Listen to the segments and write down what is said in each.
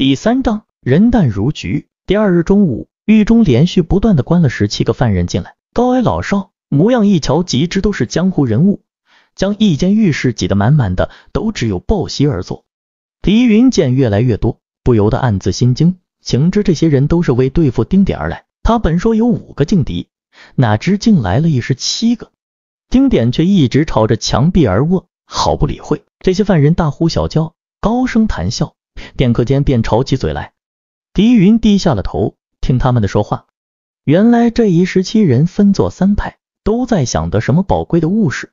第三章，人淡如菊。第二日中午，狱中连续不断的关了十七个犯人进来，高矮老少，模样一瞧极致都是江湖人物，将一间浴室挤得满满的，都只有抱膝而坐。狄云见越来越多，不由得暗自心惊，情知这些人都是为对付丁点而来。他本说有五个劲敌，哪知竟来了一十七个。丁点却一直朝着墙壁而卧，毫不理会。这些犯人大呼小叫，高声谈笑。片刻间便吵起嘴来，狄云低下了头，听他们的说话。原来这一十七人分作三派，都在想得什么宝贵的物事。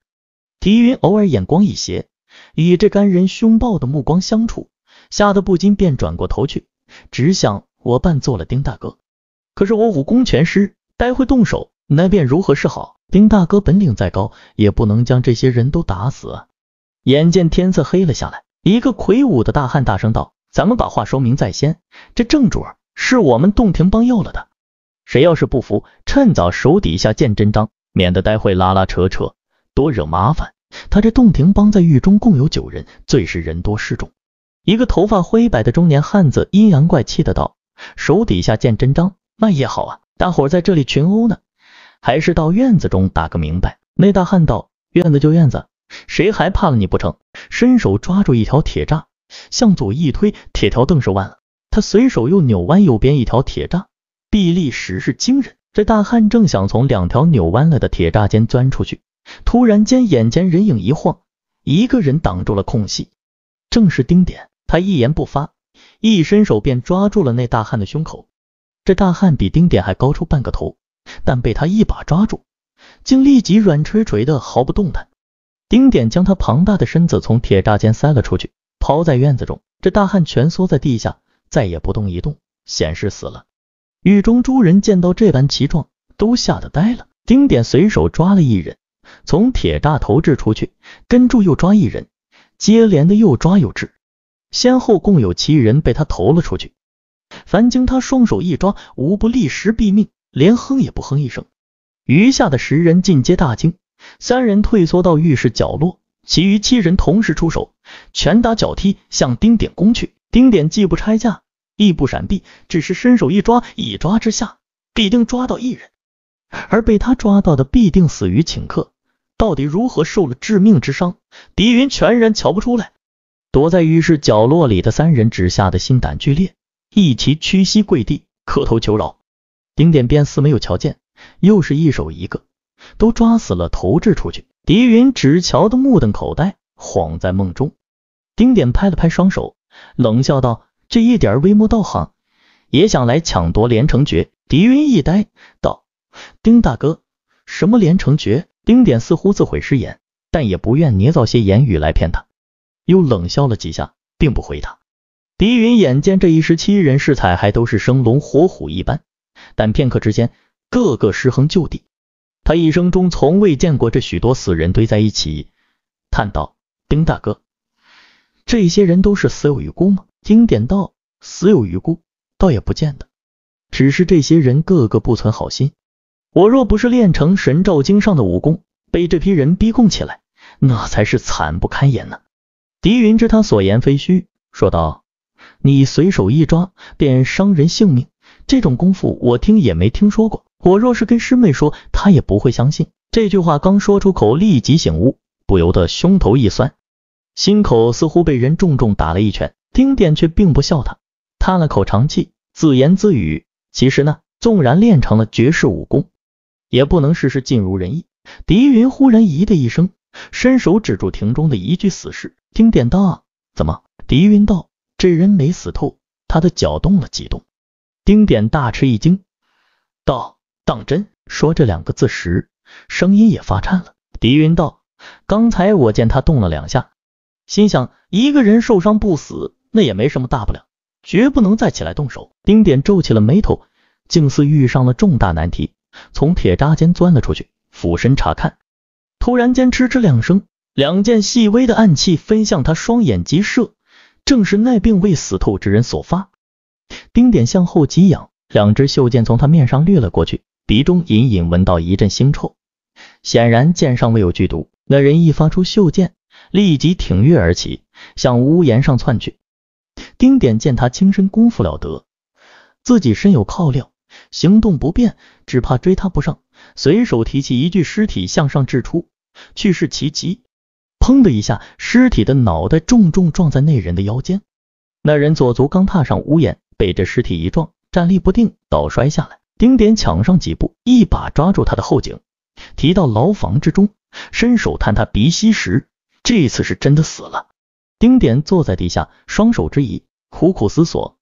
狄云偶尔眼光一斜，与这干人凶暴的目光相处，吓得不禁便转过头去，只想我扮做了丁大哥，可是我武功全失，待会动手那便如何是好？丁大哥本领再高，也不能将这些人都打死啊！眼见天色黑了下来，一个魁梧的大汉大声道。咱们把话说明在先，这正主儿是我们洞庭帮要了的，谁要是不服，趁早手底下见真章，免得待会拉拉扯扯，多惹麻烦。他这洞庭帮在狱中共有九人，最是人多势众。一个头发灰白的中年汉子阴阳怪气的道：“手底下见真章，那也好啊，大伙在这里群殴呢，还是到院子中打个明白？”那大汉道：“院子就院子，谁还怕了你不成？”伸手抓住一条铁栅。向左一推，铁条顿是弯了。他随手又扭弯右边一条铁栅，臂力实是惊人。这大汉正想从两条扭弯了的铁栅间钻出去，突然间眼前人影一晃，一个人挡住了空隙，正是丁点。他一言不发，一伸手便抓住了那大汉的胸口。这大汉比丁点还高出半个头，但被他一把抓住，竟立即软垂垂的毫不动弹。丁点将他庞大的身子从铁栅间塞了出去。抛在院子中，这大汉蜷缩在地下，再也不动一动，显示死了。狱中诸人见到这般奇状，都吓得呆了。丁点随手抓了一人，从铁栅投掷出去，跟住又抓一人，接连的又抓又掷，先后共有七人被他投了出去。凡经他双手一抓，无不立时毙命，连哼也不哼一声。余下的十人尽皆大惊，三人退缩到浴室角落。其余七人同时出手，拳打脚踢向丁点攻去。丁点既不拆架，亦不闪避，只是伸手一抓，一抓之下必定抓到一人，而被他抓到的必定死于顷刻。到底如何受了致命之伤，狄云全然瞧不出来。躲在浴室角落里的三人只吓得心胆俱裂，一齐屈膝跪地，磕头求饶。丁点便似没有瞧见，又是一手一个，都抓死了，投掷出去。狄云只瞧得目瞪口呆，恍在梦中。丁点拍了拍双手，冷笑道：“这一点微末道行，也想来抢夺连城诀？”狄云一呆，道：“丁大哥，什么连城诀？”丁点似乎自悔失言，但也不愿捏造些言语来骗他，又冷笑了几下，并不回答。狄云眼见这一时七人恃才，还都是生龙活虎一般，但片刻之间，个个失衡就地。他一生中从未见过这许多死人堆在一起，叹道：“丁大哥，这些人都是死有余辜吗？”丁点道：“死有余辜，倒也不见得，只是这些人个个不存好心。我若不是练成《神照经》上的武功，被这批人逼供起来，那才是惨不堪言呢。”狄云知他所言非虚，说道：“你随手一抓便伤人性命，这种功夫我听也没听说过。”我若是跟师妹说，她也不会相信。这句话刚说出口，立即醒悟，不由得胸头一酸，心口似乎被人重重打了一拳。丁点却并不笑他，叹了口气，自言自语：“其实呢，纵然练成了绝世武功，也不能事事尽如人意。”狄云忽然咦的一声，伸手指住亭中的一具死尸。丁点道：“怎么？”狄云道：“这人没死透，他的脚动了几动。”丁点大吃一惊，道：当真说这两个字时，声音也发颤了。狄云道：“刚才我见他动了两下，心想一个人受伤不死，那也没什么大不了，绝不能再起来动手。”丁点皱起了眉头，竟似遇上了重大难题，从铁渣间钻了出去，俯身查看。突然间，嗤嗤两声，两件细微的暗器飞向他双眼疾射，正是那病未死透之人所发。丁点向后急仰，两只袖箭从他面上掠了过去。鼻中隐隐闻到一阵腥臭，显然剑上未有剧毒。那人一发出袖剑，立即挺跃而起，向屋檐上窜去。丁点见他轻身功夫了得，自己身有靠镣，行动不便，只怕追他不上，随手提起一具尸体向上掷出，去势奇急。砰的一下，尸体的脑袋重重撞在那人的腰间。那人左足刚踏上屋檐，被这尸体一撞，站立不定，倒摔下来。丁点抢上几步，一把抓住他的后颈，提到牢房之中，伸手探他鼻息时，这次是真的死了。丁点坐在地下，双手质疑，苦苦思索，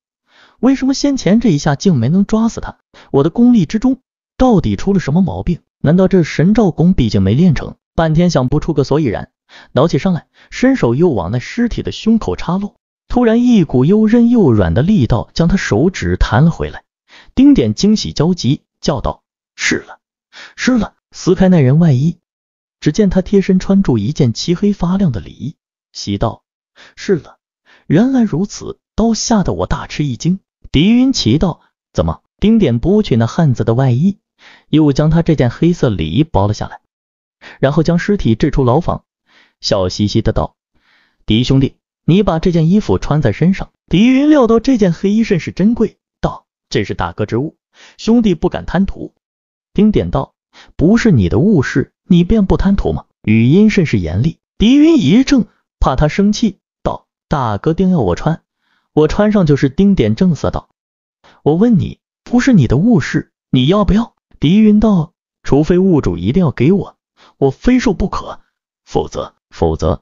为什么先前这一下竟没能抓死他？我的功力之中到底出了什么毛病？难道这神照功毕竟没练成？半天想不出个所以然，挠起上来，伸手又往那尸体的胸口插落，突然一股又韧又软的力道将他手指弹了回来。丁点惊喜交集，叫道：“是了，是了！”撕开那人外衣，只见他贴身穿住一件漆黑发亮的里衣，喜道：“是了，原来如此，刀吓得我大吃一惊。”狄云奇道：“怎么？”丁点剥去那汉子的外衣，又将他这件黑色里衣剥了下来，然后将尸体掷出牢房，笑嘻嘻的道：“狄兄弟，你把这件衣服穿在身上。”狄云料到这件黑衣甚是珍贵。这是大哥之物，兄弟不敢贪图。丁点道，不是你的物事，你便不贪图吗？语音甚是严厉。狄云一怔，怕他生气，道：“大哥定要我穿，我穿上就是。”丁点正色道：“我问你，不是你的物事，你要不要？”狄云道：“除非物主一定要给我，我非受不可。否则，否则，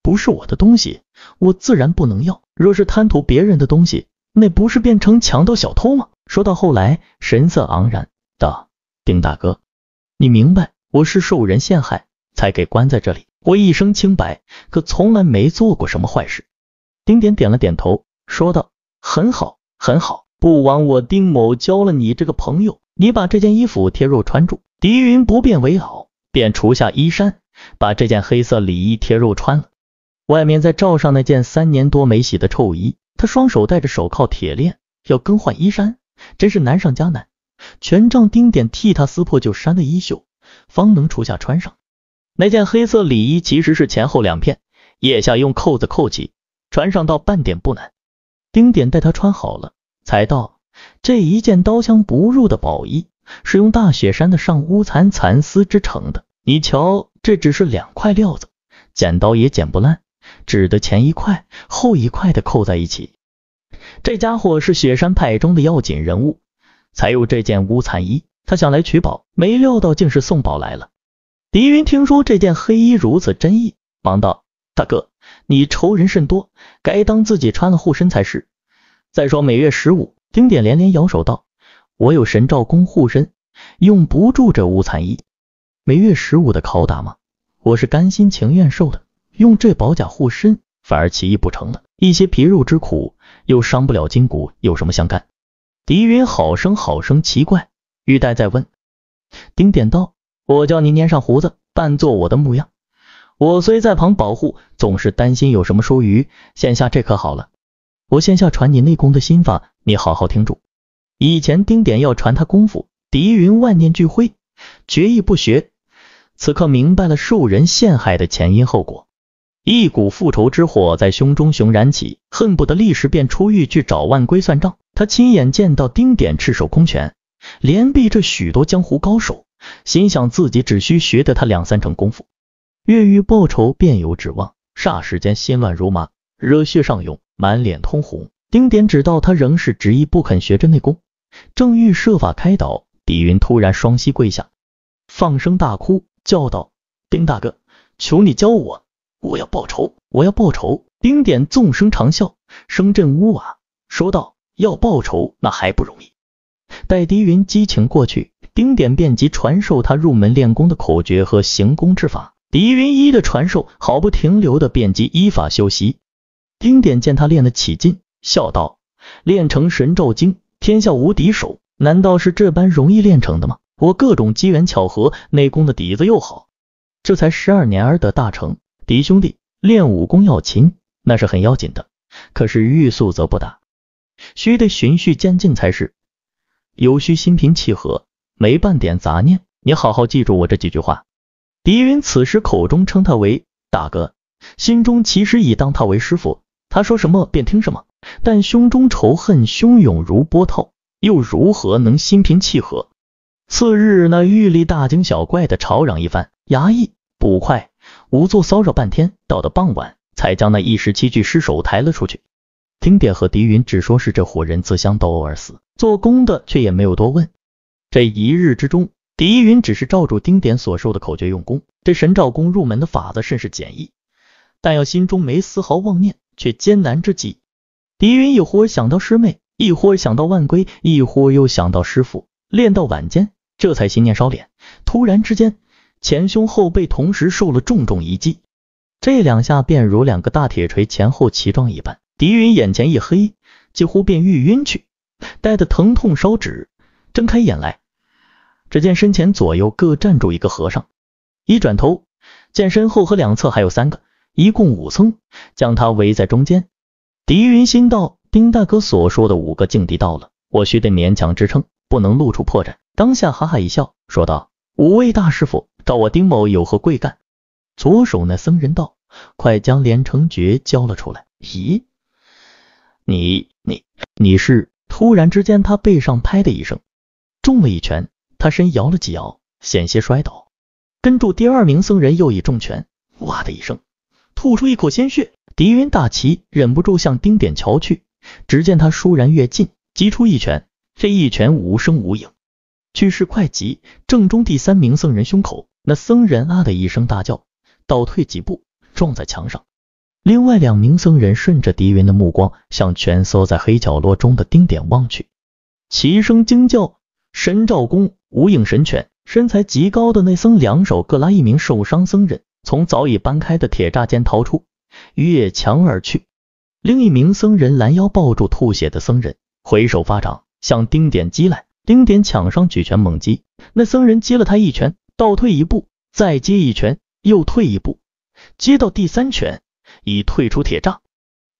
不是我的东西，我自然不能要。若是贪图别人的东西。”那不是变成强盗小偷吗？说到后来，神色昂然的丁大哥，你明白我是受人陷害才给关在这里，我一生清白，可从来没做过什么坏事。丁点点了点头，说道：很好，很好，不枉我丁某交了你这个朋友。你把这件衣服贴肉穿住。狄云不便为袄，便除下衣衫，把这件黑色里衣贴肉穿了，外面再罩上那件三年多没洗的臭衣。他双手戴着手铐铁链，要更换衣衫，真是难上加难。权杖丁点替他撕破旧衫的衣袖，方能除下穿上那件黑色里衣。其实是前后两片，腋下用扣子扣起，穿上到半点不难。丁点带他穿好了，才道这一件刀枪不入的宝衣，是用大雪山的上乌蚕蚕丝织成的。你瞧，这只是两块料子，剪刀也剪不烂。指的前一块、后一块的扣在一起。这家伙是雪山派中的要紧人物，才有这件乌蚕衣。他想来取宝，没料到竟是送宝来了。狄云听说这件黑衣如此珍异，忙道：“大哥，你仇人甚多，该当自己穿了护身才是。再说每月十五，丁点连连摇手道：‘我有神照功护身，用不住这乌蚕衣。每月十五的拷打吗？我是甘心情愿受的。’”用这宝甲护身，反而其义不成了。一些皮肉之苦，又伤不了筋骨，有什么相干？狄云好生好生奇怪，玉带再问丁点道：“我叫你粘上胡子，扮作我的模样，我虽在旁保护，总是担心有什么疏于。现下这可好了，我现下传你内功的心法，你好好听住。以前丁点要传他功夫，狄云万念俱灰，决意不学。此刻明白了受人陷害的前因后果。”一股复仇之火在胸中熊燃起，恨不得立时便出狱去找万圭算账。他亲眼见到丁点赤手空拳，连毙这许多江湖高手，心想自己只需学得他两三成功夫，越狱报仇便有指望。霎时间心乱如麻，热血上涌，满脸通红。丁点知道他仍是执意不肯学这内功，正欲设法开导，狄云突然双膝跪下，放声大哭，叫道：“丁大哥，求你教我！”我要报仇！我要报仇！丁点纵声长啸，声震屋瓦，说道：“要报仇，那还不容易？”待狄云激情过去，丁点便即传授他入门练功的口诀和行功之法。狄云一的传授，毫不停留的便即依法修习。丁点见他练得起劲，笑道：“练成神照经，天下无敌手，难道是这般容易练成的吗？我各种机缘巧合，内功的底子又好，这才十二年而得大成。”狄兄弟练武功要勤，那是很要紧的。可是欲速则不达，须得循序渐进才是。尤需心平气和，没半点杂念。你好好记住我这几句话。狄云此时口中称他为大哥，心中其实已当他为师傅，他说什么便听什么。但胸中仇恨汹涌如波涛，又如何能心平气和？次日，那玉立大惊小怪的吵嚷一番，衙役、捕快。仵作骚扰半天，到了傍晚才将那一十七具尸首抬了出去。丁点和狄云只说是这伙人自相斗殴而死，做工的却也没有多问。这一日之中，狄云只是照住丁点所授的口诀用功，这神照功入门的法子甚是简易，但要心中没丝毫妄念，却艰难之极。狄云一忽想到师妹，一忽想到万归，一忽又想到师父，练到晚间，这才心念稍敛，突然之间。前胸后背同时受了重重一击，这两下便如两个大铁锤前后齐撞一般，狄云眼前一黑，几乎便欲晕去，待得疼痛烧纸，睁开眼来，只见身前左右各站住一个和尚，一转头见身后和两侧还有三个，一共五僧将他围在中间。狄云心道：丁大哥所说的五个境地到了，我须得勉强支撑，不能露出破绽。当下哈哈一笑，说道：“五位大师傅。”找我丁某有何贵干？左手那僧人道：“快将连城诀交了出来！”咦，你你你是……突然之间，他背上拍的一声，中了一拳，他身摇了几摇，险些摔倒。跟住第二名僧人又一重拳，哇的一声，吐出一口鲜血。狄云大奇，忍不住向丁点瞧去，只见他倏然跃进，击出一拳，这一拳无声无影，去势快极，正中第三名僧人胸口。那僧人啊的一声大叫，倒退几步，撞在墙上。另外两名僧人顺着狄云的目光向蜷缩在黑角落中的丁点望去，齐声惊叫。神照功，无影神拳。身材极高的那僧，两手各拉一名受伤僧人，从早已搬开的铁栅间逃出，越墙而去。另一名僧人拦腰抱住吐血的僧人，回手发掌向丁点击来。丁点抢上，举拳猛击，那僧人接了他一拳。倒退一步，再接一拳，又退一步，接到第三拳，已退出铁栅。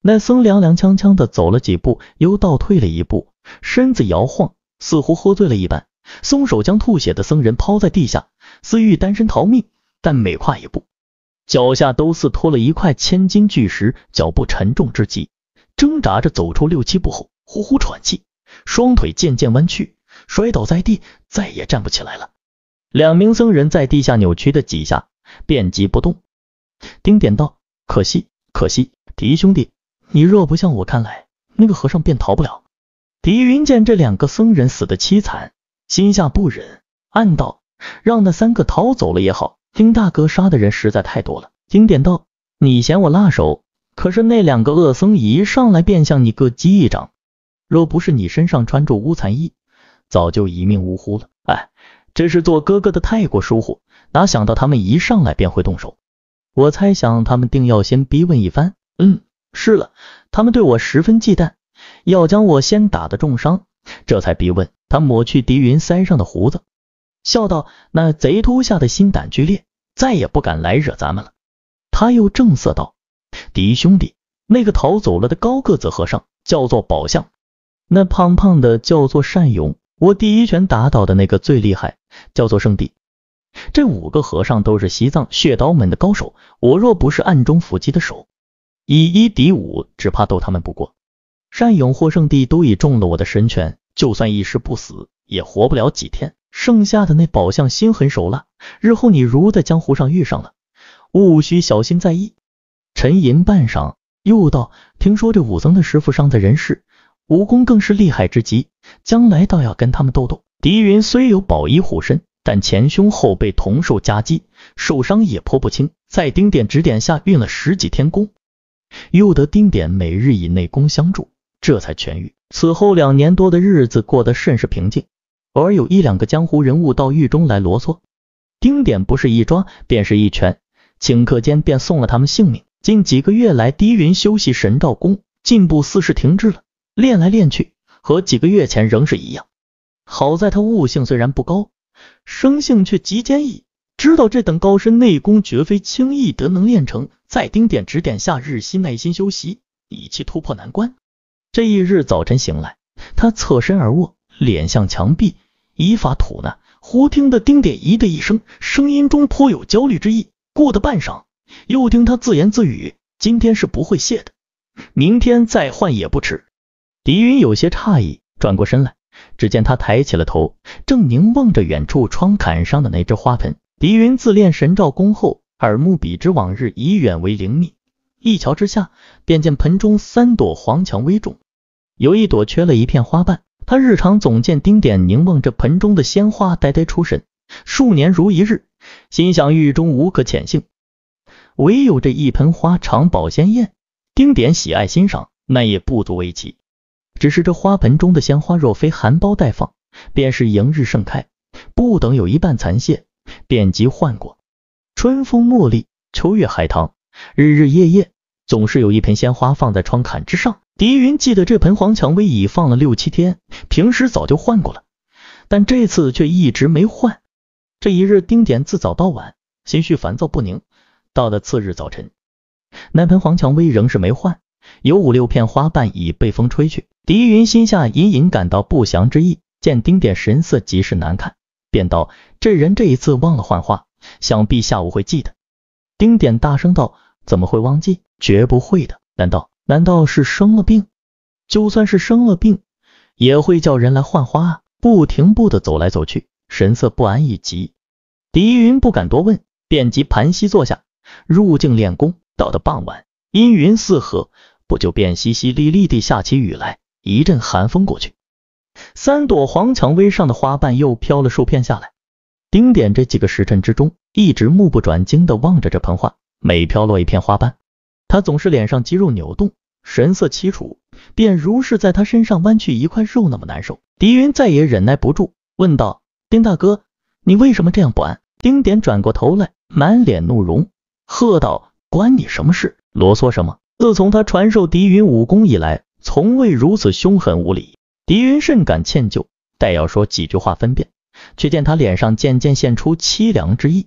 那僧踉踉跄跄的走了几步，又倒退了一步，身子摇晃，似乎喝醉了一般。松手将吐血的僧人抛在地下，似欲单身逃命，但每跨一步，脚下都似拖了一块千斤巨石，脚步沉重之极，挣扎着走出六七步后，呼呼喘气，双腿渐渐弯曲，摔倒在地，再也站不起来了。两名僧人在地下扭曲的几下，便即不动。丁点道：可惜，可惜，狄兄弟，你若不向我看来，那个和尚便逃不了。狄云见这两个僧人死的凄惨，心下不忍，暗道：让那三个逃走了也好。丁大哥杀的人实在太多了。丁点道：你嫌我辣手，可是那两个恶僧一上来便向你各击一掌，若不是你身上穿着乌蚕衣，早就一命呜呼了。这是做哥哥的太过疏忽，哪想到他们一上来便会动手。我猜想他们定要先逼问一番。嗯，是了，他们对我十分忌惮，要将我先打得重伤，这才逼问。他抹去狄云腮上的胡子，笑道：“那贼秃吓得心胆俱裂，再也不敢来惹咱们了。”他又正色道：“狄兄弟，那个逃走了的高个子和尚叫做宝相，那胖胖的叫做善勇。”我第一拳打倒的那个最厉害，叫做圣地。这五个和尚都是西藏血刀门的高手，我若不是暗中伏击的手，以一敌五，只怕斗他们不过。善勇或圣地都已中了我的神拳，就算一时不死，也活不了几天。剩下的那宝相心狠手辣，日后你如在江湖上遇上了，务需小心在意。沉吟半晌，又道：“听说这武僧的师傅尚在人世，武功更是厉害之极。”将来倒要跟他们斗斗。狄云虽有宝衣护身，但前胸后背同受夹击，受伤也颇不轻。在丁点指点下运了十几天功，又得丁点每日以内功相助，这才痊愈。此后两年多的日子过得甚是平静，偶尔有一两个江湖人物到狱中来啰嗦，丁点不是一抓，便是一拳，顷刻间便送了他们性命。近几个月来，狄云修习神照功，进步似是停滞了，练来练去。和几个月前仍是一样，好在他悟性虽然不高，生性却极坚毅，知道这等高深内功绝非轻易得能练成，在丁点指点下日夕耐心修习，以期突破难关。这一日早晨醒来，他侧身而卧，脸向墙壁，以法吐纳，忽听得丁点咦的一声，声音中颇有焦虑之意。过得半晌，又听他自言自语：“今天是不会谢的，明天再换也不迟。”狄云有些诧异，转过身来，只见他抬起了头，正凝望着远处窗槛上的那只花盆。狄云自练神照功后，耳目比之往日已远为灵敏，一瞧之下，便见盆中三朵黄蔷薇种，有一朵缺了一片花瓣。他日常总见丁点凝望着盆中的鲜花，呆呆出神，数年如一日，心想狱中无可浅幸，唯有这一盆花常保鲜艳，丁点喜爱欣赏，那也不足为奇。只是这花盆中的鲜花，若非含苞待放，便是迎日盛开，不等有一半残谢，便即换过。春风茉莉，秋月海棠，日日夜夜，总是有一盆鲜花放在窗槛之上。狄云记得这盆黄蔷薇已放了六七天，平时早就换过了，但这次却一直没换。这一日，丁点自早到晚，心绪烦躁不宁。到了次日早晨，那盆黄蔷薇仍是没换，有五六片花瓣已被风吹去。狄云心下隐隐感到不祥之意，见丁点神色极是难看，便道：“这人这一次忘了换花，想必下午会记得。”丁点大声道：“怎么会忘记？绝不会的！难道难道是生了病？就算是生了病，也会叫人来换花啊！”不停步的走来走去，神色不安以及狄云不敢多问，便即盘膝坐下，入境练功。到的傍晚，阴云四合，不久便淅淅沥沥地下起雨来。一阵寒风过去，三朵黄蔷薇上的花瓣又飘了数片下来。丁点这几个时辰之中，一直目不转睛的望着这盆花，每飘落一片花瓣，他总是脸上肌肉扭动，神色凄楚，便如是在他身上弯曲一块肉那么难受。狄云再也忍耐不住，问道：“丁大哥，你为什么这样不安？”丁点转过头来，满脸怒容，喝道：“关你什么事？啰嗦什么？自从他传授狄云武功以来。”从未如此凶狠无礼。狄云甚感歉疚，待要说几句话分辨，却见他脸上渐渐现出凄凉之意，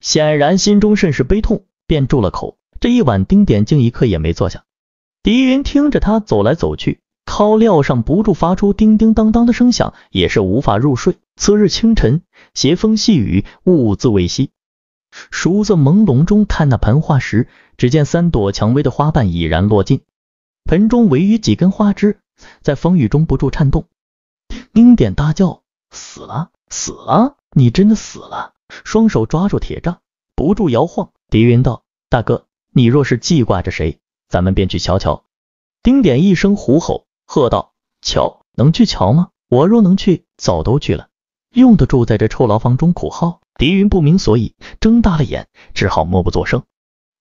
显然心中甚是悲痛，便住了口。这一晚，丁点竟一刻也没坐下。狄云听着他走来走去，靠料上不住发出叮叮当当的声响，也是无法入睡。次日清晨，斜风细雨，兀自未息，熟色朦胧中看那盆花时，只见三朵蔷薇的花瓣已然落尽。盆中唯余几根花枝，在风雨中不住颤动。丁点大叫：“死了，死了！你真的死了！”双手抓住铁杖，不住摇晃。狄云道：“大哥，你若是记挂着谁，咱们便去瞧瞧。”丁点一声虎吼，喝道：“瞧，能去瞧吗？我若能去，早都去了，用得住在这臭牢房中苦耗？”狄云不明所以，睁大了眼，只好默不作声。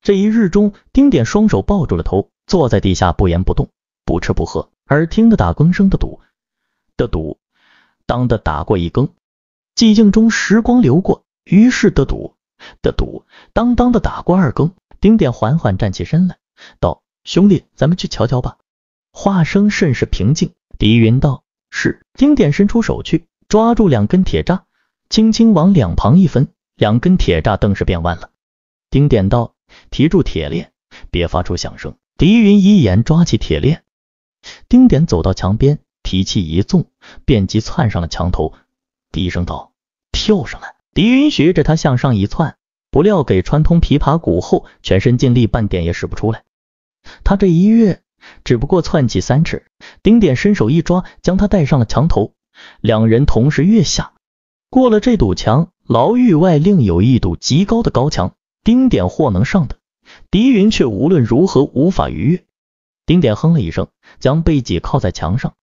这一日中，丁点双手抱住了头。坐在地下不言不动，不吃不喝，耳听的打更声的赌的赌，当的打过一更，寂静中时光流过，于是的赌的赌，当当的打过二更。丁点缓缓站起身来，道：“兄弟，咱们去瞧瞧吧。”话声甚是平静。狄云道：“是。”丁点伸出手去，抓住两根铁栅，轻轻往两旁一分，两根铁栅顿时变弯了。丁点道：“提住铁链，别发出响声。”狄云一眼抓起铁链，丁点走到墙边，提气一纵，便即窜上了墙头，低声道：“跳上来！”狄云学着他向上一窜，不料给穿通琵琶骨后，全身尽力，半点也使不出来。他这一跃，只不过窜起三尺，丁点伸手一抓，将他带上了墙头，两人同时跃下。过了这堵墙，牢狱外另有一堵极高的高墙，丁点或能上的。狄云却无论如何无法逾越，丁点哼了一声，将背脊靠在墙上，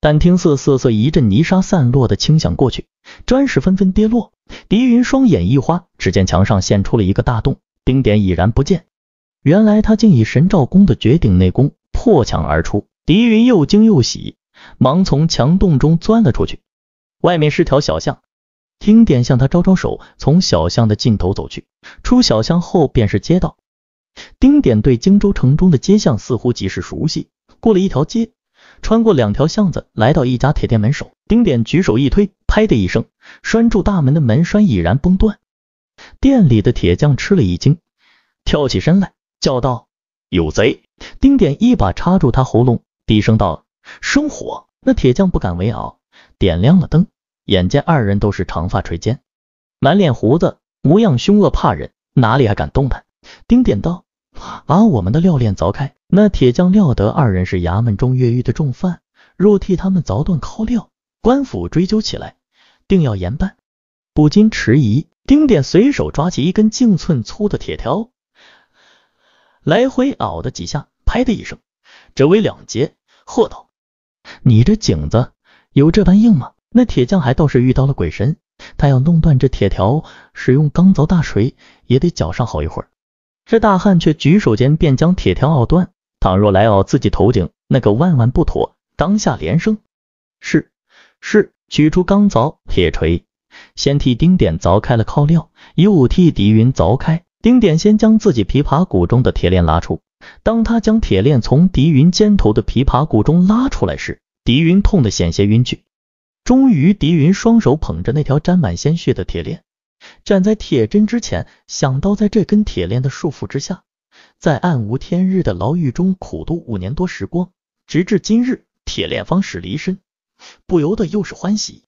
但听“瑟瑟瑟”一阵泥沙散落的轻响过去，砖石纷纷跌落，狄云双眼一花，只见墙上现出了一个大洞，丁点已然不见，原来他竟以神照功的绝顶内功破墙而出，狄云又惊又喜，忙从墙洞中钻了出去，外面是条小巷，丁点向他招招手，从小巷的尽头走去，出小巷后便是街道。丁点对荆州城中的街巷似乎极是熟悉，过了一条街，穿过两条巷子，来到一家铁店门首。丁点举手一推，啪的一声，拴住大门的门栓已然崩断。店里的铁匠吃了一惊，跳起身来，叫道：“有贼！”丁点一把插住他喉咙，低声道：“生火。”那铁匠不敢为傲，点亮了灯。眼见二人都是长发垂肩，满脸胡子，模样凶恶怕人，哪里还敢动弹？丁点道，把我们的料链凿开。那铁匠料得二人是衙门中越狱的重犯，若替他们凿断铐料，官府追究起来，定要严办。不禁迟疑。丁点随手抓起一根径寸粗的铁条，来回拗的几下，拍的一声，折为两截，喝道：“你这颈子有这般硬吗？”那铁匠还倒是遇到了鬼神，他要弄断这铁条，使用钢凿大锤也得绞上好一会儿。这大汉却举手间便将铁条拗断，倘若来拗自己头顶，那可万万不妥。当下连声是是，取出钢凿、铁锤，先替丁点凿开了靠料，又替狄云凿开。丁点先将自己琵琶骨中的铁链拉出，当他将铁链从狄云肩头的琵琶骨中拉出来时，狄云痛得险些晕去。终于，狄云双手捧着那条沾满鲜血的铁链。站在铁针之前，想到在这根铁链的束缚之下，在暗无天日的牢狱中苦度五年多时光，直至今日铁链方始离身，不由得又是欢喜，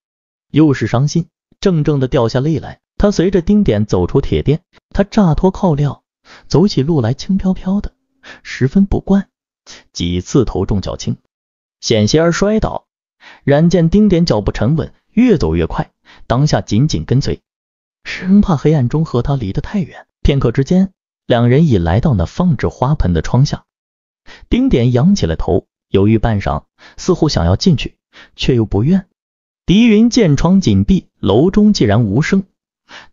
又是伤心，怔怔的掉下泪来。他随着丁点走出铁殿，他炸脱铐镣，走起路来轻飘飘的，十分不惯，几次头重脚轻，险些儿摔倒。然见丁点脚步沉稳，越走越快，当下紧紧跟随。生怕黑暗中和他离得太远，片刻之间，两人已来到那放置花盆的窗下。丁点仰起了头，犹豫半晌，似乎想要进去，却又不愿。狄云见窗紧闭，楼中既然无声，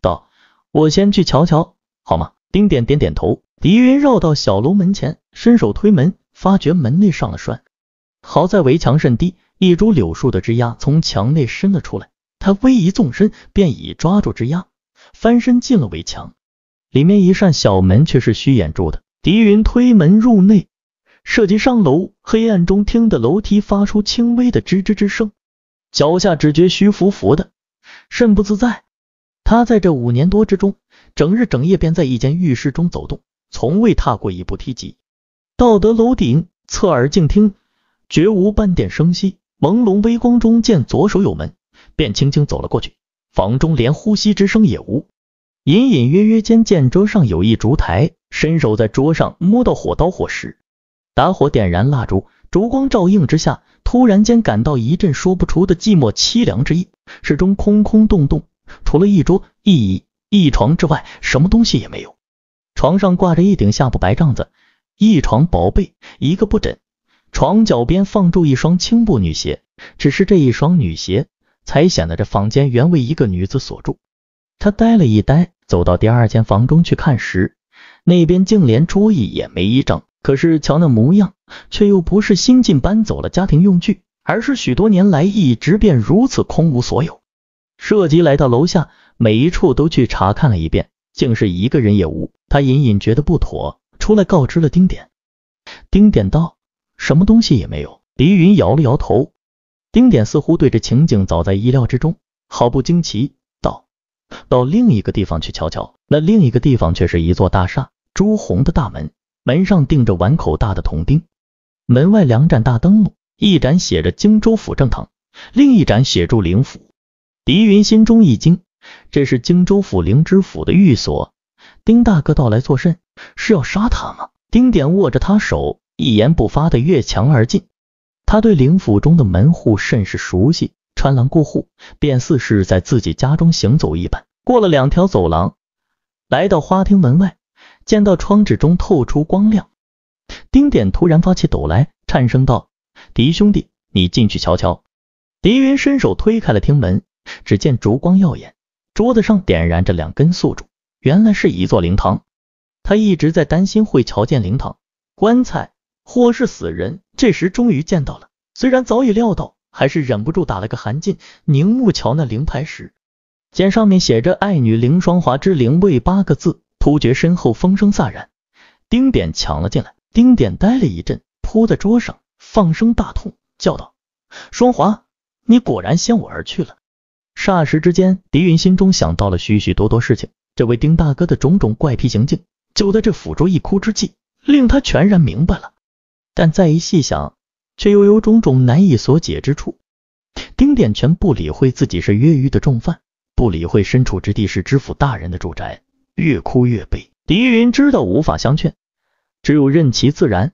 道：“我先去瞧瞧，好吗？”丁点点点头。狄云绕到小楼门前，伸手推门，发觉门内上了栓。好在围墙甚低，一株柳树的枝丫从墙内伸了出来，他微一纵身，便已抓住枝丫。翻身进了围墙，里面一扇小门却是虚掩住的。狄云推门入内，涉及上楼。黑暗中听得楼梯发出轻微的吱吱之声，脚下只觉虚浮浮的，甚不自在。他在这五年多之中，整日整夜便在一间浴室中走动，从未踏过一步梯级。到得楼顶，侧耳静听，绝无半点声息。朦胧微光中见左手有门，便轻轻走了过去。房中连呼吸之声也无，隐隐约约间见桌上有一烛台，伸手在桌上摸到火刀火石，打火点燃蜡烛，烛光照映之下，突然间感到一阵说不出的寂寞凄凉之意。始终空空洞洞，除了一桌一椅一床之外，什么东西也没有。床上挂着一顶下铺白帐子，一床薄被，一个布枕，床脚边放住一双青布女鞋，只是这一双女鞋。才显得这房间原为一个女子所住，他呆了一呆，走到第二间房中去看时，那边竟连桌椅也没一张，可是瞧那模样，却又不是新近搬走了家庭用具，而是许多年来一直便如此空无所有。社稷来到楼下，每一处都去查看了一遍，竟是一个人也无，他隐隐觉得不妥，出来告知了丁点。丁点道：什么东西也没有。狄云摇了摇头。丁点似乎对这情景早在意料之中，毫不惊奇，道：“到另一个地方去瞧瞧。”那另一个地方却是一座大厦，朱红的大门，门上钉着碗口大的铜钉，门外两盏大灯笼，一盏写着荆州府正堂，另一盏写住灵府。狄云心中一惊，这是荆州府灵芝府的寓所，丁大哥到来作甚？是要杀他吗？丁点握着他手，一言不发的越墙而进。他对灵府中的门户甚是熟悉，穿廊过户，便似是在自己家中行走一般。过了两条走廊，来到花厅门外，见到窗纸中透出光亮，丁点突然发起抖来，颤声道：“狄兄弟，你进去瞧瞧。”狄云伸手推开了厅门，只见烛光耀眼，桌子上点燃着两根宿烛，原来是一座灵堂。他一直在担心会瞧见灵堂、棺材。或是死人，这时终于见到了，虽然早已料到，还是忍不住打了个寒噤。凝目瞧那灵牌时，见上面写着“爱女凌霜华之灵位”八个字，突觉身后风声飒然，丁点抢了进来。丁点呆了一阵，扑在桌上，放声大痛，叫道：“霜华，你果然先我而去了！”霎时之间，狄云心中想到了许许多多事情，这位丁大哥的种种怪癖行径，就在这抚桌一哭之际，令他全然明白了。但再一细想，却又有种种难以所解之处。丁点全不理会自己是越狱的重犯，不理会身处之地是知府大人的住宅，越哭越悲。狄云知道无法相劝，只有任其自然。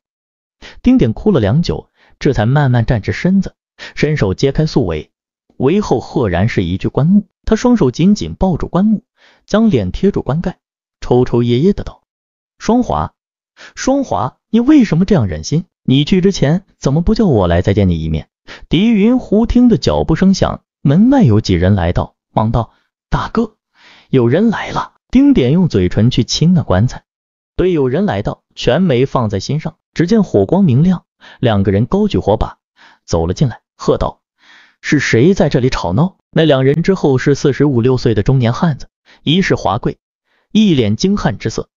丁点哭了良久，这才慢慢站直身子，伸手揭开素围，围后赫然是一具棺木。他双手紧紧抱住棺木，将脸贴住棺盖，抽抽噎噎的道：“双华。”双华，你为什么这样忍心？你去之前怎么不叫我来再见你一面？狄云忽听得脚步声响，门外有几人来到，忙道：“大哥，有人来了。”丁点用嘴唇去亲那棺材，对有人来到全没放在心上。只见火光明亮，两个人高举火把走了进来，喝道：“是谁在这里吵闹？”那两人之后是四十五六岁的中年汉子，一是华贵，一脸惊悍之色，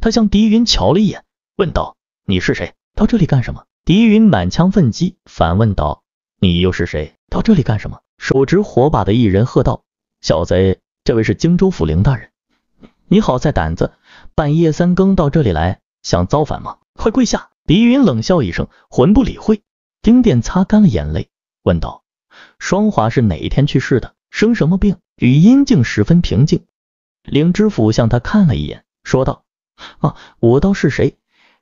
他向狄云瞧了一眼。问道：“你是谁？到这里干什么？”狄云满腔愤激，反问道：“你又是谁？到这里干什么？”手执火把的一人喝道：“小贼，这位是荆州府凌大人，你好在胆子，半夜三更到这里来，想造反吗？快跪下！”狄云冷笑一声，魂不理会。丁点擦干了眼泪，问道：“双华是哪一天去世的？生什么病？”语音竟十分平静。凌知府向他看了一眼，说道：“啊，我倒是谁？”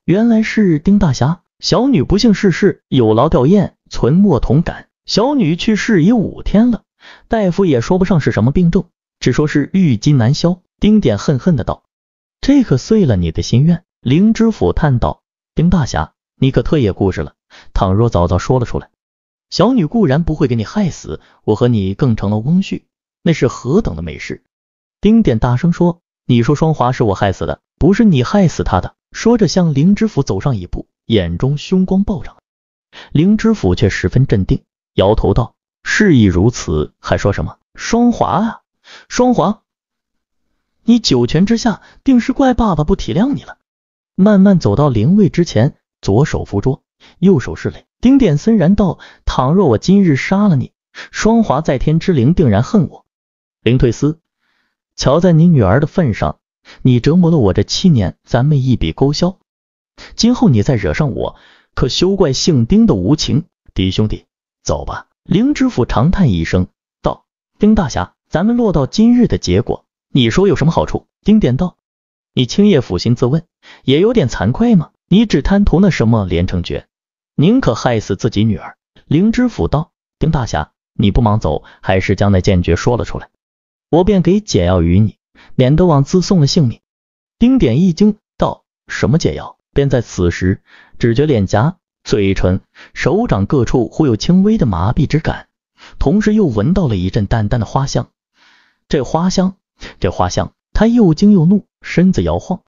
原来是丁大侠，小女不幸逝世，有劳吊唁，存莫同感。小女去世已五天了，大夫也说不上是什么病症，只说是郁金难消。丁点恨恨的道，这可碎了你的心愿。灵知府叹道，丁大侠，你可特也固执了，倘若早早说了出来，小女固然不会给你害死，我和你更成了翁婿，那是何等的美事。丁点大声说，你说双华是我害死的，不是你害死他的。说着，向灵知府走上一步，眼中凶光暴涨。灵知府却十分镇定，摇头道：“事已如此，还说什么？”双华啊，双华，你九泉之下，定是怪爸爸不体谅你了。慢慢走到灵位之前，左手扶桌，右手拭泪。丁点森然道：“倘若我今日杀了你，双华在天之灵定然恨我。”灵退思，瞧在你女儿的份上。你折磨了我这七年，咱们一笔勾销。今后你再惹上我，可休怪姓丁的无情。狄兄弟，走吧。灵知府长叹一声，道：“丁大侠，咱们落到今日的结果，你说有什么好处？”丁点道：“你青叶抚心自问，也有点惭愧吗？你只贪图那什么连城诀，宁可害死自己女儿。”灵知府道：“丁大侠，你不忙走，还是将那剑诀说了出来，我便给解药与你。”免得枉自送了性命。丁点一惊，道：“什么解药？”便在此时，只觉脸颊、嘴唇、手掌各处忽有轻微的麻痹之感，同时又闻到了一阵淡淡的花香。这花香，这花香，他又惊又怒，身子摇晃。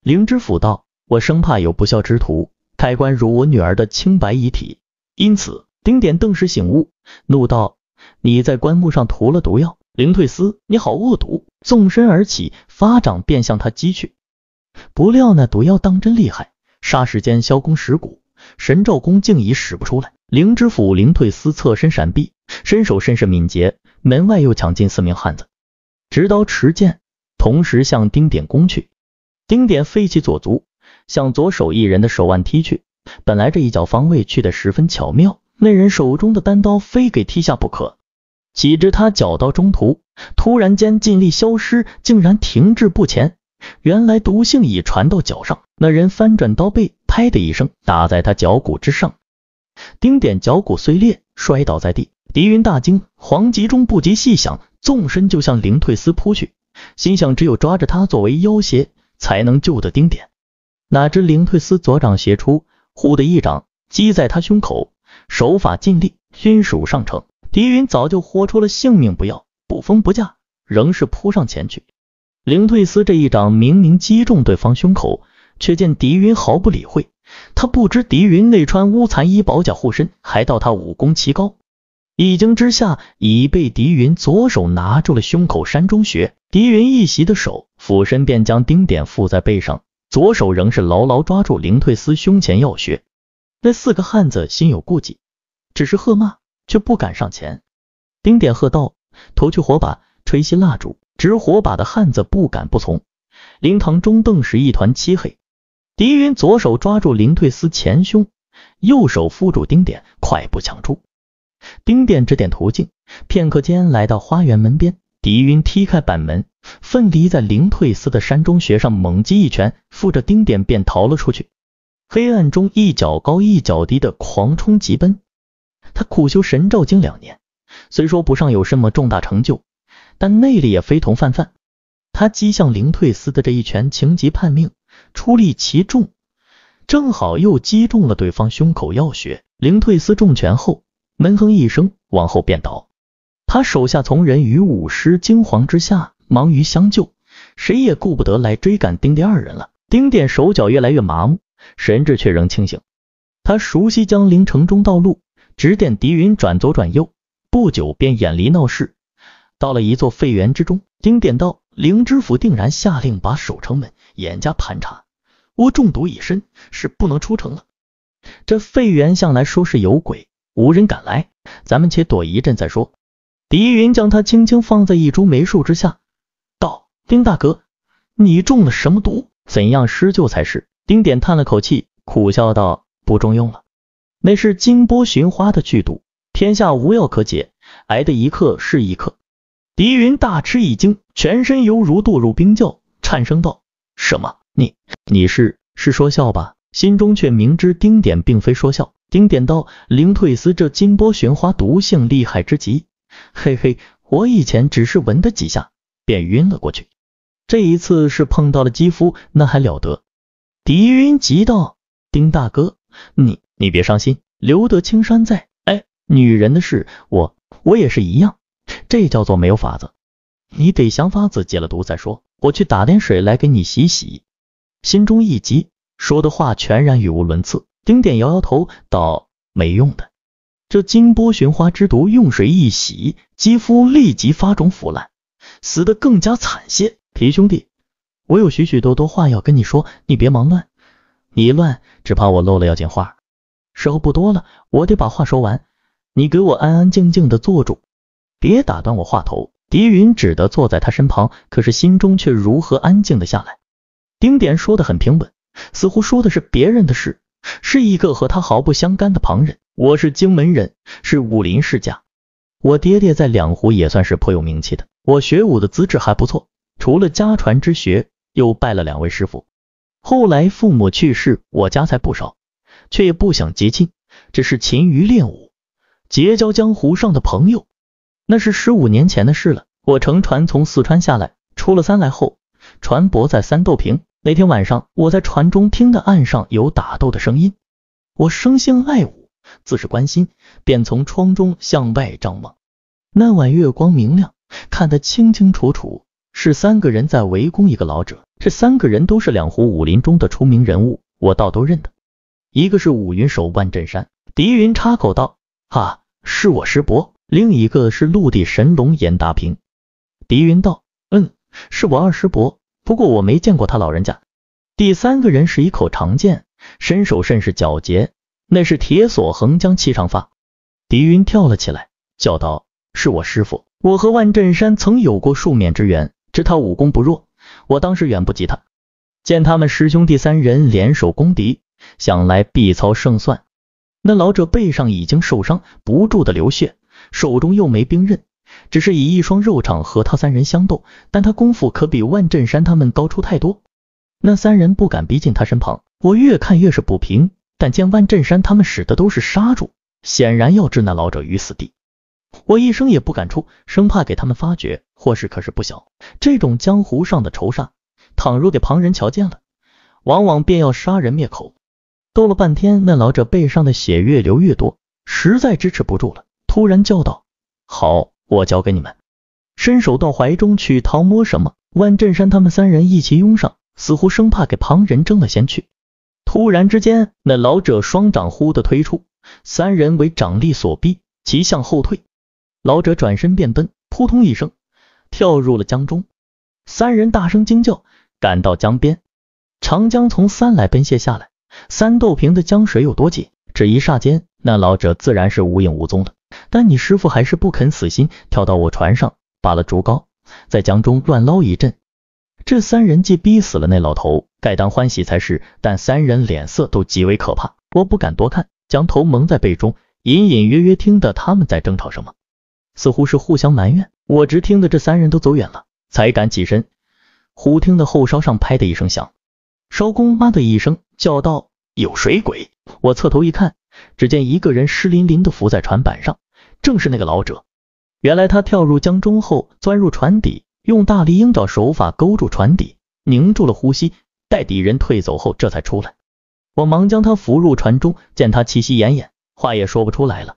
灵芝府道：“我生怕有不孝之徒开棺辱我女儿的清白遗体，因此丁点顿时醒悟，怒道：你在棺木上涂了毒药。”林退思，你好恶毒！纵身而起，发掌便向他击去。不料那毒药当真厉害，霎时间宵宫蚀骨，神咒功竟已使不出来。灵知府、林退思侧身闪避，身手甚是敏捷。门外又抢进四名汉子，执刀持剑，同时向丁点攻去。丁点废起左足，向左手一人的手腕踢去。本来这一脚方位去的十分巧妙，那人手中的单刀非给踢下不可。岂知他脚到中途，突然间尽力消失，竟然停滞不前。原来毒性已传到脚上。那人翻转刀背，啪的一声打在他脚骨之上，丁点脚骨碎裂，摔倒在地。狄云大惊，黄吉中不及细想，纵身就向灵退思扑去，心想只有抓着他作为要挟，才能救得丁点。哪知灵退思左掌斜出，忽的一掌击在他胸口，手法尽力均属上乘。狄云早就豁出了性命，不要不疯不嫁，仍是扑上前去。凌退思这一掌明明击中对方胸口，却见狄云毫不理会。他不知狄云内穿乌蚕衣宝甲护身，还道他武功奇高。一惊之下，已被狄云左手拿住了胸口山中穴。狄云一袭的手俯身便将丁点附在背上，左手仍是牢牢抓住凌退思胸前要穴。那四个汉子心有顾忌，只是喝骂。却不敢上前。丁点喝道，投去火把，吹熄蜡烛。执火把的汉子不敢不从。灵堂中顿时一团漆黑。狄云左手抓住林退思前胸，右手扶住丁点，快步抢出。丁点指点途径，片刻间来到花园门边。狄云踢开板门，奋力在林退思的山中穴上猛击一拳，扶着丁点便逃了出去。黑暗中一脚高一脚低的狂冲急奔。他苦修神照经两年，虽说不上有什么重大成就，但内力也非同泛泛。他击向灵退思的这一拳，情急判命，出力极重，正好又击中了对方胸口要穴。灵退思重拳后，闷哼一声，往后便倒。他手下从人与武师惊惶之下，忙于相救，谁也顾不得来追赶丁点二人了。丁点手脚越来越麻木，神智却仍清醒。他熟悉江陵城中道路。指点狄云转左转右，不久便远离闹市，到了一座废园之中。丁点道：“灵知府定然下令把守城门，严加盘查。我中毒已深，是不能出城了。这废园向来说是有鬼，无人敢来，咱们且躲一阵再说。”狄云将他轻轻放在一株梅树之下，道：“丁大哥，你中了什么毒？怎样施救才是？”丁点叹了口气，苦笑道：“不中用了。”那是金波寻花的剧毒，天下无药可解，挨的一刻是一刻。狄云大吃一惊，全身犹如堕入冰窖，颤声道：“什么？你，你是是说笑吧？”心中却明知丁点并非说笑。丁点道：“凌退思这金波寻花毒性厉害之极，嘿嘿，我以前只是闻得几下，便晕了过去。这一次是碰到了肌肤，那还了得？”狄云急道：“丁大哥，你……”你别伤心，留得青山在，哎，女人的事，我我也是一样，这叫做没有法子，你得想法子解了毒再说。我去打点水来给你洗洗。心中一急，说的话全然语无伦次。丁点摇摇头道，没用的，这金波寻花之毒，用水一洗，肌肤立即发肿腐烂，死得更加惨些。皮兄弟，我有许许多多话要跟你说，你别忙乱，你一乱，只怕我漏了要紧话。时候不多了，我得把话说完。你给我安安静静的坐住，别打断我话头。狄云只得坐在他身旁，可是心中却如何安静的下来？丁点说的很平稳，似乎说的是别人的事，是一个和他毫不相干的旁人。我是荆门人，是武林世家，我爹爹在两湖也算是颇有名气的。我学武的资质还不错，除了家传之学，又拜了两位师傅。后来父母去世，我家财不少。却也不想结亲，只是勤于练武，结交江湖上的朋友。那是十五年前的事了。我乘船从四川下来，出了三来后，船舶在三斗坪。那天晚上，我在船中听的岸上有打斗的声音，我生性爱武，自是关心，便从窗中向外张望。那晚月光明亮，看得清清楚楚，是三个人在围攻一个老者。这三个人都是两湖武林中的出名人物，我倒都认得。一个是五云手万震山，狄云插口道：“啊，是我师伯。”另一个是陆地神龙严达平，狄云道：“嗯，是我二师伯。不过我没见过他老人家。”第三个人是一口长剑，身手甚是矫捷，那是铁索横江七长发。狄云跳了起来，叫道：“是我师傅！我和万震山曾有过数面之缘，知他武功不弱，我当时远不及他。见他们师兄弟三人联手攻敌。”想来必操胜算。那老者背上已经受伤，不住的流血，手中又没兵刃，只是以一双肉掌和他三人相斗。但他功夫可比万振山他们高出太多，那三人不敢逼近他身旁。我越看越是不平，但见万振山他们使的都是杀招，显然要置那老者于死地。我一声也不敢出，生怕给他们发觉。祸事可是不小，这种江湖上的仇杀，倘若给旁人瞧见了，往往便要杀人灭口。斗了半天，那老者背上的血越流越多，实在支持不住了，突然叫道：“好，我交给你们。”伸手到怀中去掏摸什么。万振山他们三人一齐拥上，似乎生怕给旁人争了先去。突然之间，那老者双掌忽地推出，三人为掌力所逼，其向后退。老者转身便奔，扑通一声，跳入了江中。三人大声惊叫，赶到江边，长江从三来奔泻下来。三斗瓶的江水有多急？只一霎间，那老者自然是无影无踪了。但你师傅还是不肯死心，跳到我船上，拔了竹篙，在江中乱捞一阵。这三人既逼死了那老头，该当欢喜才是。但三人脸色都极为可怕，我不敢多看，将头蒙在被中，隐隐约约听得他们在争吵什么，似乎是互相埋怨。我直听得这三人都走远了，才敢起身。忽听得后梢上拍的一声响，梢公“妈”的一声。叫道：“有水鬼！”我侧头一看，只见一个人湿淋淋的伏在船板上，正是那个老者。原来他跳入江中后，钻入船底，用大力鹰爪手法勾住船底，凝住了呼吸，待敌人退走后，这才出来。我忙将他扶入船中，见他气息奄奄，话也说不出来了。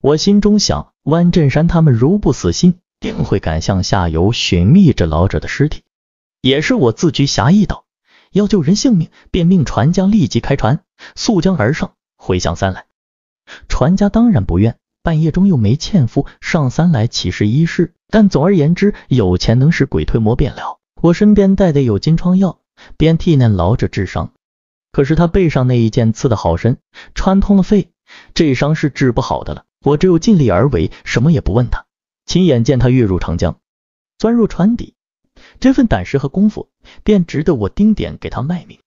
我心中想，万振山他们如不死心，定会赶向下游寻觅这老者的尸体。也是我自居侠义道。要救人性命，便命船家立即开船，溯江而上，回向三来。船家当然不愿，半夜中又没纤夫，上三来岂是一事？但总而言之，有钱能使鬼推磨便了。我身边带的有金疮药，便替那老者治伤。可是他背上那一剑刺的好深，穿通了肺，这伤是治不好的了。我只有尽力而为，什么也不问他。亲眼见他跃入长江，钻入船底。这份胆识和功夫，便值得我丁点给他卖命。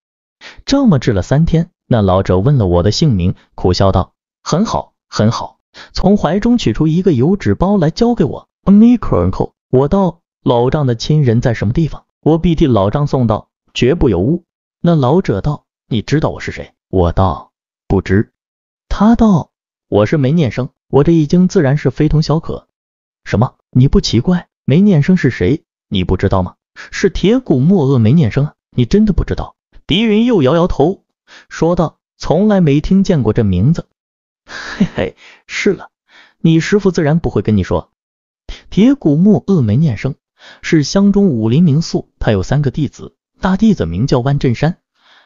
这么治了三天，那老者问了我的姓名，苦笑道：“很好，很好。”从怀中取出一个油纸包来交给我。我道：“老丈的亲人在什么地方？”我必替老丈送到，绝不有误。那老者道：“你知道我是谁？”我道：“不知。”他道：“我是梅念生，我这一惊自然是非同小可。什么？你不奇怪？梅念生是谁？你不知道吗？”是铁骨莫恶梅念生啊，你真的不知道？狄云又摇摇头，说道：“从来没听见过这名字。”嘿嘿，是了，你师父自然不会跟你说。铁骨莫恶梅念生是湘中武林名宿，他有三个弟子，大弟子名叫万振山，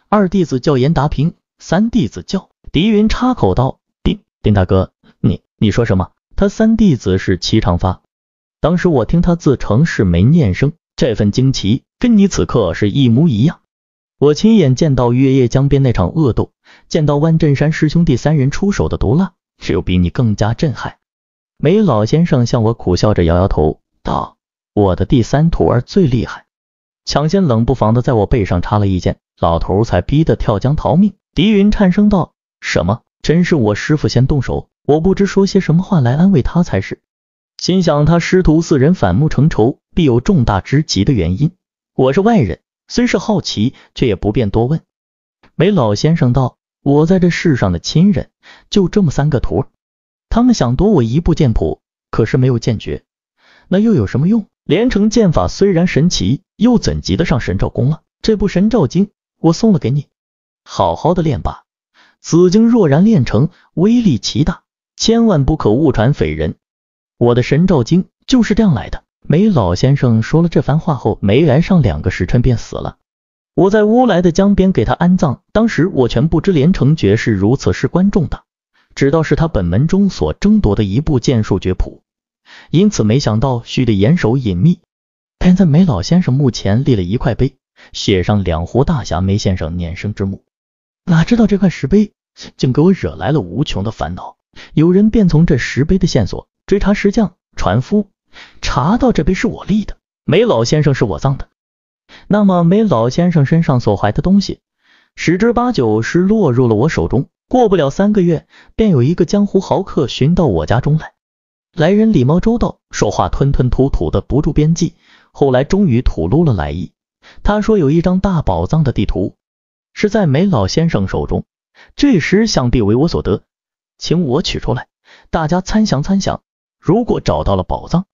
二弟子叫严达平，三弟子叫狄云插口道：“丁丁大哥，你你说什么？他三弟子是齐长发，当时我听他自称是梅念生。”这份惊奇跟你此刻是一模一样。我亲眼见到月夜江边那场恶斗，见到万振山师兄弟三人出手的毒辣，只有比你更加震撼。梅老先生向我苦笑着摇摇头，道：“我的第三徒儿最厉害。”抢先冷不防的在我背上插了一剑，老头才逼得跳江逃命。狄云颤声道：“什么？真是我师傅先动手？”我不知说些什么话来安慰他才是。心想他师徒四人反目成仇，必有重大之极的原因。我是外人，虽是好奇，却也不便多问。梅老先生道：“我在这世上的亲人就这么三个徒，儿，他们想夺我一部剑谱，可是没有剑诀，那又有什么用？连城剑法虽然神奇，又怎及得上神照功了？这部神照经我送了给你，好好的练吧。此经若然练成，威力极大，千万不可误传匪人。”我的神照经就是这样来的。梅老先生说了这番话后，没来上两个时辰便死了。我在乌来的江边给他安葬，当时我全不知连城诀是如此事关重大，只道是他本门中所争夺的一部剑术绝谱，因此没想到须得严守隐秘。但在梅老先生墓前立了一块碑，写上两湖大侠梅先生年生之墓。哪知道这块石碑竟给我惹来了无穷的烦恼。有人便从这石碑的线索。追查石匠、船夫，查到这杯是我立的，梅老先生是我葬的，那么梅老先生身上所怀的东西，十之八九是落入了我手中。过不了三个月，便有一个江湖豪客寻到我家中来。来人礼貌周到，说话吞吞吐吐的，不住边际。后来终于吐露了来意，他说有一张大宝藏的地图，是在梅老先生手中，这时想必为我所得，请我取出来，大家参详参详。如果找到了宝藏，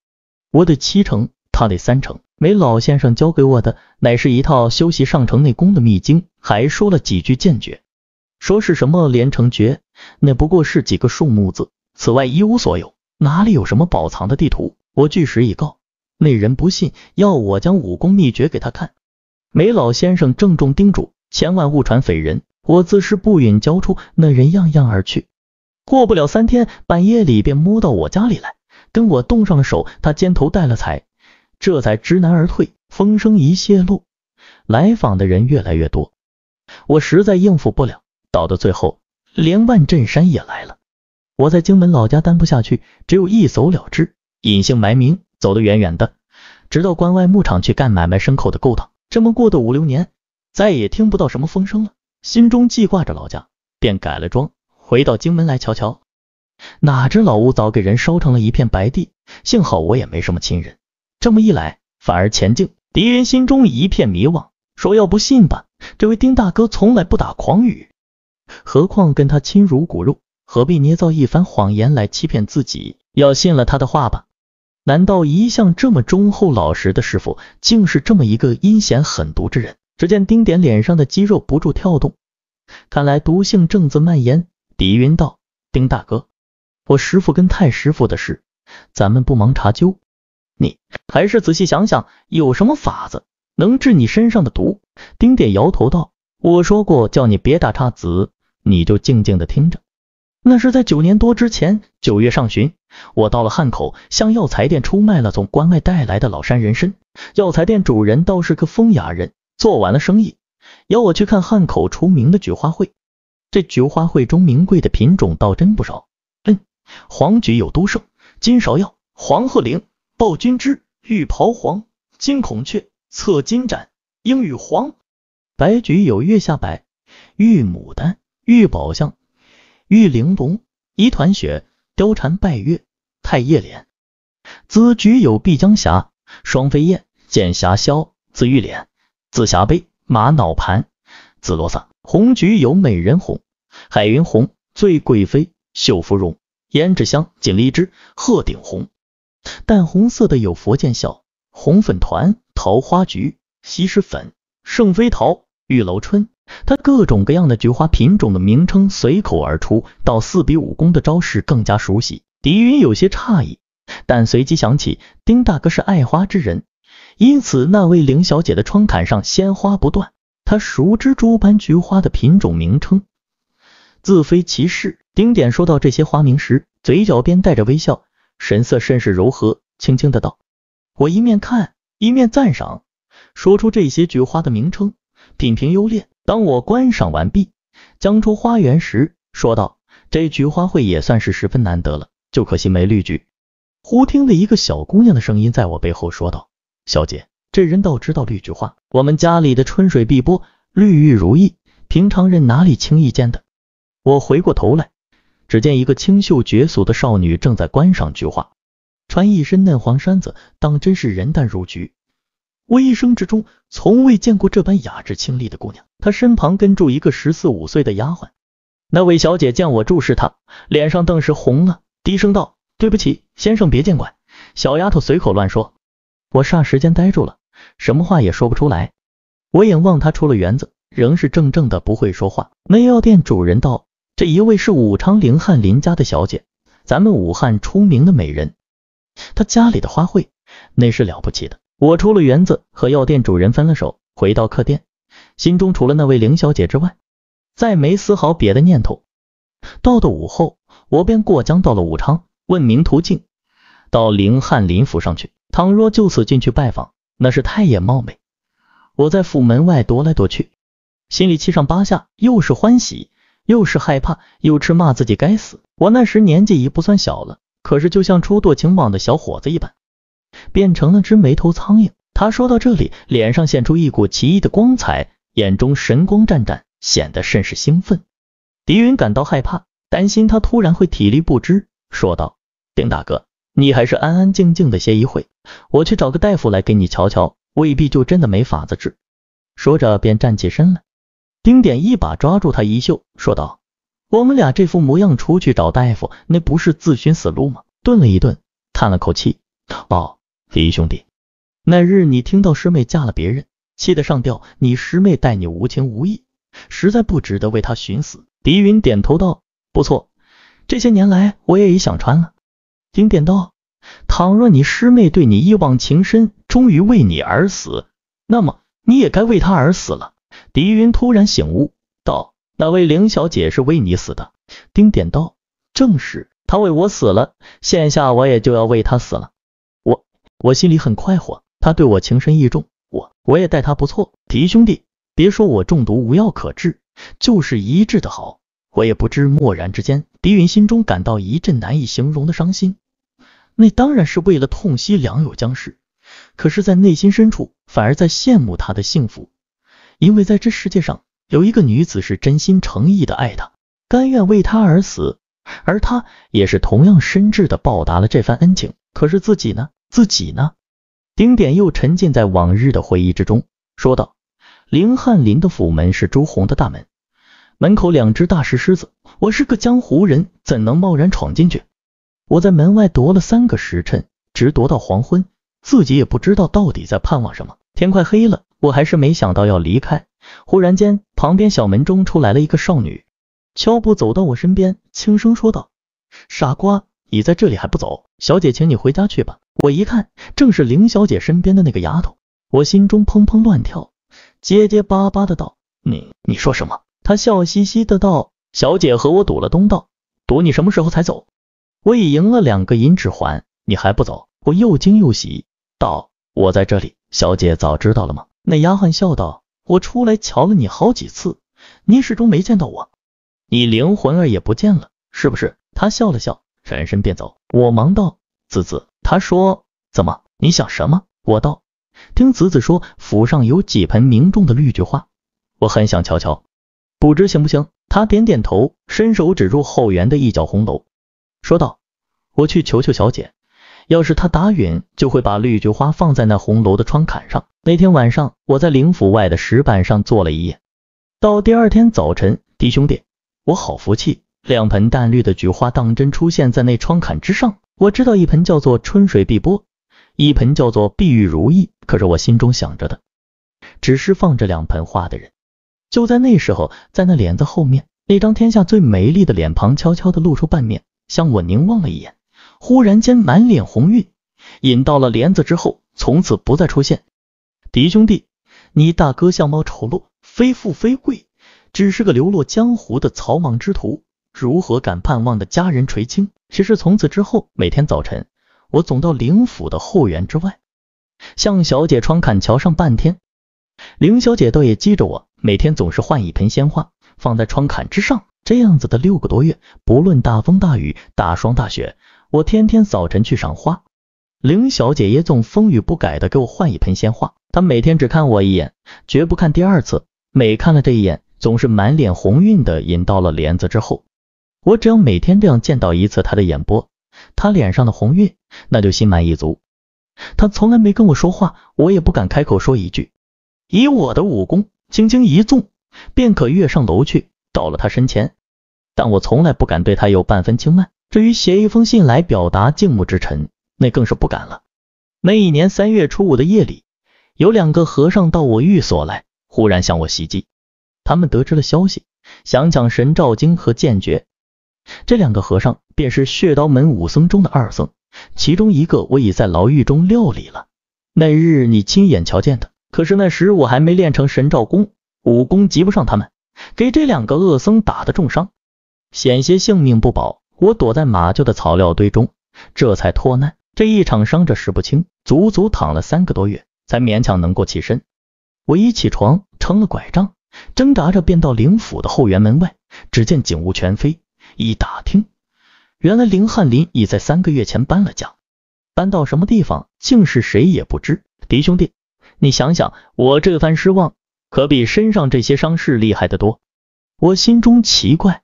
我得七成，他得三成。梅老先生教给我的乃是一套修习上乘内功的秘经，还说了几句剑诀，说是什么连城诀，那不过是几个数目字。此外一无所有，哪里有什么宝藏的地图？我据实以告，那人不信，要我将武功秘诀给他看。梅老先生郑重叮嘱，千万勿传匪人，我自是不允交出。那人样样而去。过不了三天，半夜里便摸到我家里来。跟我动上了手，他肩头带了彩，这才知难而退。风声一泄露，来访的人越来越多，我实在应付不了，到的最后，连万振山也来了。我在荆门老家待不下去，只有一走了之，隐姓埋名，走得远远的，直到关外牧场去干买卖牲口的勾当。这么过的五六年，再也听不到什么风声了，心中记挂着老家，便改了装，回到荆门来瞧瞧。哪知老屋早给人烧成了一片白地，幸好我也没什么亲人，这么一来反而前进。敌人心中一片迷惘，说要不信吧，这位丁大哥从来不打诳语，何况跟他亲如骨肉，何必捏造一番谎言来欺骗自己？要信了他的话吧？难道一向这么忠厚老实的师傅，竟是这么一个阴险狠毒之人？只见丁点脸上的肌肉不住跳动，看来毒性正自蔓延。狄云道：“丁大哥。”我师傅跟太师傅的事，咱们不忙查究，你还是仔细想想，有什么法子能治你身上的毒。丁点摇头道：“我说过叫你别打岔子，你就静静的听着。那是在九年多之前，九月上旬，我到了汉口，向药材店出卖了从关外带来的老山人参。药材店主人倒是个风雅人，做完了生意，邀我去看汉口出名的菊花会。这菊花会中名贵的品种倒真不少。”黄菊有都胜，金芍药，黄鹤翎，抱君枝，玉袍黄，金孔雀，侧金盏，英语黄。白菊有月下白，玉牡丹，玉宝相，玉玲珑，一团雪，貂蝉拜月，太液莲。紫菊有碧江霞，双飞燕，剑霞绡，紫玉莲，紫霞杯，玛瑙盘，紫罗萨。红菊有美人红，海云红，醉贵妃，绣芙蓉。胭脂香、锦荔枝、鹤顶红，淡红色的有佛见笑、红粉团、桃花菊、西施粉、圣妃桃、玉楼春，他各种各样的菊花品种的名称随口而出，到四比五功的招式更加熟悉。狄云有些诧异，但随即想起丁大哥是爱花之人，因此那位凌小姐的窗槛上鲜花不断，他熟知诸般菊花的品种名称，自非其事。丁点说到这些花名时，嘴角边带着微笑，神色甚是柔和，轻轻的道：“我一面看一面赞赏，说出这些菊花的名称，品评优劣。当我观赏完毕，将出花园时，说道：这菊花会也算是十分难得了，就可惜没绿菊。忽听得一个小姑娘的声音在我背后说道：小姐，这人倒知道绿菊花，我们家里的春水碧波，绿玉如意，平常人哪里轻易见的？我回过头来。”只见一个清秀绝俗的少女正在观赏菊花，穿一身嫩黄衫子，当真是人淡如菊。我一生之中从未见过这般雅致清丽的姑娘。她身旁跟住一个十四五岁的丫鬟。那位小姐见我注视她，脸上顿时红了，低声道：“对不起，先生别见怪。”小丫头随口乱说。我霎时间呆住了，什么话也说不出来。我眼望她出了园子，仍是怔怔的，不会说话。那药店主人道。这一位是武昌凌汉林家的小姐，咱们武汉出名的美人。她家里的花卉，那是了不起的。我出了园子，和药店主人分了手，回到客店，心中除了那位凌小姐之外，再没丝毫别的念头。到了午后，我便过江到了武昌，问明途径，到凌汉林府上去。倘若就此进去拜访，那是太也冒昧。我在府门外踱来踱去，心里七上八下，又是欢喜。又是害怕，又是骂自己该死。我那时年纪已不算小了，可是就像初堕情网的小伙子一般，变成了只没头苍蝇。他说到这里，脸上现出一股奇异的光彩，眼中神光湛湛，显得甚是兴奋。狄云感到害怕，担心他突然会体力不支，说道：“丁大哥，你还是安安静静的歇一会，我去找个大夫来给你瞧瞧，未必就真的没法子治。”说着便站起身来。丁点一把抓住他衣袖，说道：“我们俩这副模样出去找大夫，那不是自寻死路吗？”顿了一顿，叹了口气，哦，李兄弟，那日你听到师妹嫁了别人，气得上吊，你师妹待你无情无义，实在不值得为她寻死。”狄云点头道：“不错，这些年来我也已想穿了。”丁点道：“倘若你师妹对你一往情深，终于为你而死，那么你也该为她而死了。”狄云突然醒悟道：“那位凌小姐是为你死的。”丁点道：“正是，她为我死了，现下我也就要为她死了。我我心里很快活，她对我情深意重，我我也待她不错。狄兄弟，别说我中毒无药可治，就是医治的好，我也不知。”蓦然之间，狄云心中感到一阵难以形容的伤心。那当然是为了痛惜良友将逝，可是，在内心深处，反而在羡慕他的幸福。因为在这世界上有一个女子是真心诚意的爱他，甘愿为他而死，而他也是同样深挚的报答了这番恩情。可是自己呢？自己呢？丁点又沉浸在往日的回忆之中，说道：“林翰林的府门是朱红的大门，门口两只大石狮子。我是个江湖人，怎能贸然闯进去？我在门外踱了三个时辰，直踱到黄昏，自己也不知道到底在盼望什么。天快黑了。”我还是没想到要离开，忽然间，旁边小门中出来了一个少女，悄步走到我身边，轻声说道：“傻瓜，你在这里还不走？小姐，请你回家去吧。”我一看，正是林小姐身边的那个丫头，我心中砰砰乱跳，结结巴巴的道：“你，你说什么？”她笑嘻嘻的道：“小姐和我赌了东道，赌你什么时候才走，我已赢了两个银指环，你还不走？”我又惊又喜，道：“我在这里，小姐早知道了吗？”那丫鬟笑道：“我出来瞧了你好几次，你始终没见到我，你灵魂儿也不见了，是不是？”他笑了笑，转身便走。我忙道：“子子。”他说：“怎么？你想什么？”我道：“听子子说府上有几盆名重的绿菊花，我很想瞧瞧，不知行不行？”他点点头，伸手指住后园的一角红楼，说道：“我去求求小姐，要是她答允，就会把绿菊花放在那红楼的窗槛上。”那天晚上，我在灵府外的石板上坐了一夜，到第二天早晨，弟兄弟，我好服气，两盆淡绿的菊花当真出现在那窗槛之上。我知道一盆叫做春水碧波，一盆叫做碧玉如意，可是我心中想着的，只是放着两盆花的人。就在那时候，在那帘子后面，那张天下最美丽的脸庞悄悄地露出半面，向我凝望了一眼，忽然间满脸红晕，引到了帘子之后，从此不再出现。狄兄弟，你大哥相貌丑陋，非富非贵，只是个流落江湖的草莽之徒，如何敢盼望的家人垂青？其实从此之后，每天早晨，我总到灵府的后园之外，向小姐窗槛瞧上半天。灵小姐倒也记着我，每天总是换一盆鲜花放在窗槛之上。这样子的六个多月，不论大风大雨、大霜大雪，我天天早晨去赏花，灵小姐也总风雨不改的给我换一盆鲜花。他每天只看我一眼，绝不看第二次。每看了这一眼，总是满脸红晕的。引到了帘子之后，我只要每天这样见到一次他的眼波，他脸上的红晕，那就心满意足。他从来没跟我说话，我也不敢开口说一句。以我的武功，轻轻一纵，便可跃上楼去，到了他身前。但我从来不敢对他有半分轻慢。至于写一封信来表达敬慕之忱，那更是不敢了。那一年三月初五的夜里。有两个和尚到我寓所来，忽然向我袭击。他们得知了消息，想抢《神照经》和《剑诀》。这两个和尚便是血刀门武僧中的二僧，其中一个我已在牢狱中料理了。那日你亲眼瞧见的。可是那时我还没练成神照功，武功及不上他们，给这两个恶僧打的重伤，险些性命不保。我躲在马厩的草料堆中，这才脱难。这一场伤者实不轻，足足躺了三个多月。才勉强能够起身，我一起床撑了拐杖，挣扎着便到灵府的后园门外。只见景物全非，一打听，原来林翰林已在三个月前搬了家，搬到什么地方竟是谁也不知。狄兄弟，你想想，我这番失望可比身上这些伤势厉害得多。我心中奇怪，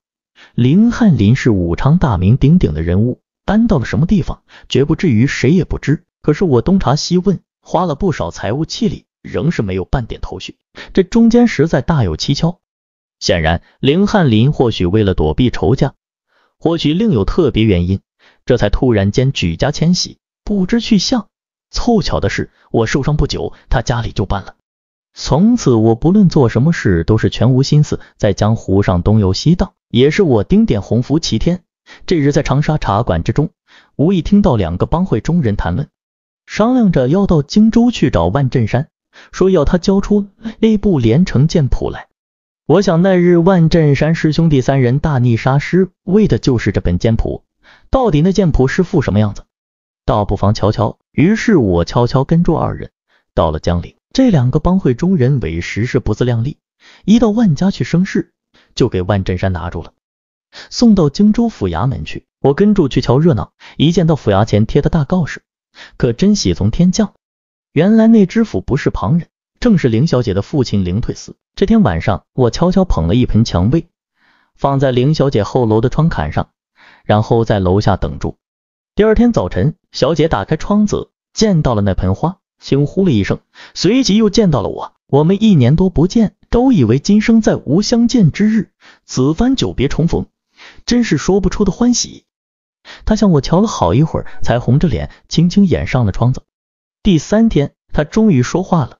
林翰林是武昌大名鼎鼎的人物，搬到了什么地方，绝不至于谁也不知。可是我东查西问。花了不少财务气力，仍是没有半点头绪，这中间实在大有蹊跷。显然，林翰林或许为了躲避仇家，或许另有特别原因，这才突然间举家迁徙，不知去向。凑巧的是，我受伤不久，他家里就搬了。从此，我不论做什么事，都是全无心思，在江湖上东游西荡，也是我丁点鸿福齐天。这日，在长沙茶馆之中，无意听到两个帮会中人谈论。商量着要到荆州去找万振山，说要他交出那部连城剑谱来。我想那日万振山师兄弟三人大逆杀师，为的就是这本剑谱。到底那剑谱是副什么样子，倒不妨瞧瞧。于是我悄悄跟住二人，到了江陵。这两个帮会中人委实是不自量力，一到万家去生事，就给万振山拿住了，送到荆州府衙门去。我跟住去瞧热闹，一见到府衙前贴的大告示。可真喜从天降！原来那知府不是旁人，正是林小姐的父亲林退思。这天晚上，我悄悄捧了一盆蔷薇，放在林小姐后楼的窗槛上，然后在楼下等住。第二天早晨，小姐打开窗子，见到了那盆花，轻呼了一声，随即又见到了我。我们一年多不见，都以为今生再无相见之日，此番久别重逢，真是说不出的欢喜。他向我瞧了好一会儿，才红着脸，轻轻掩上了窗子。第三天，他终于说话了，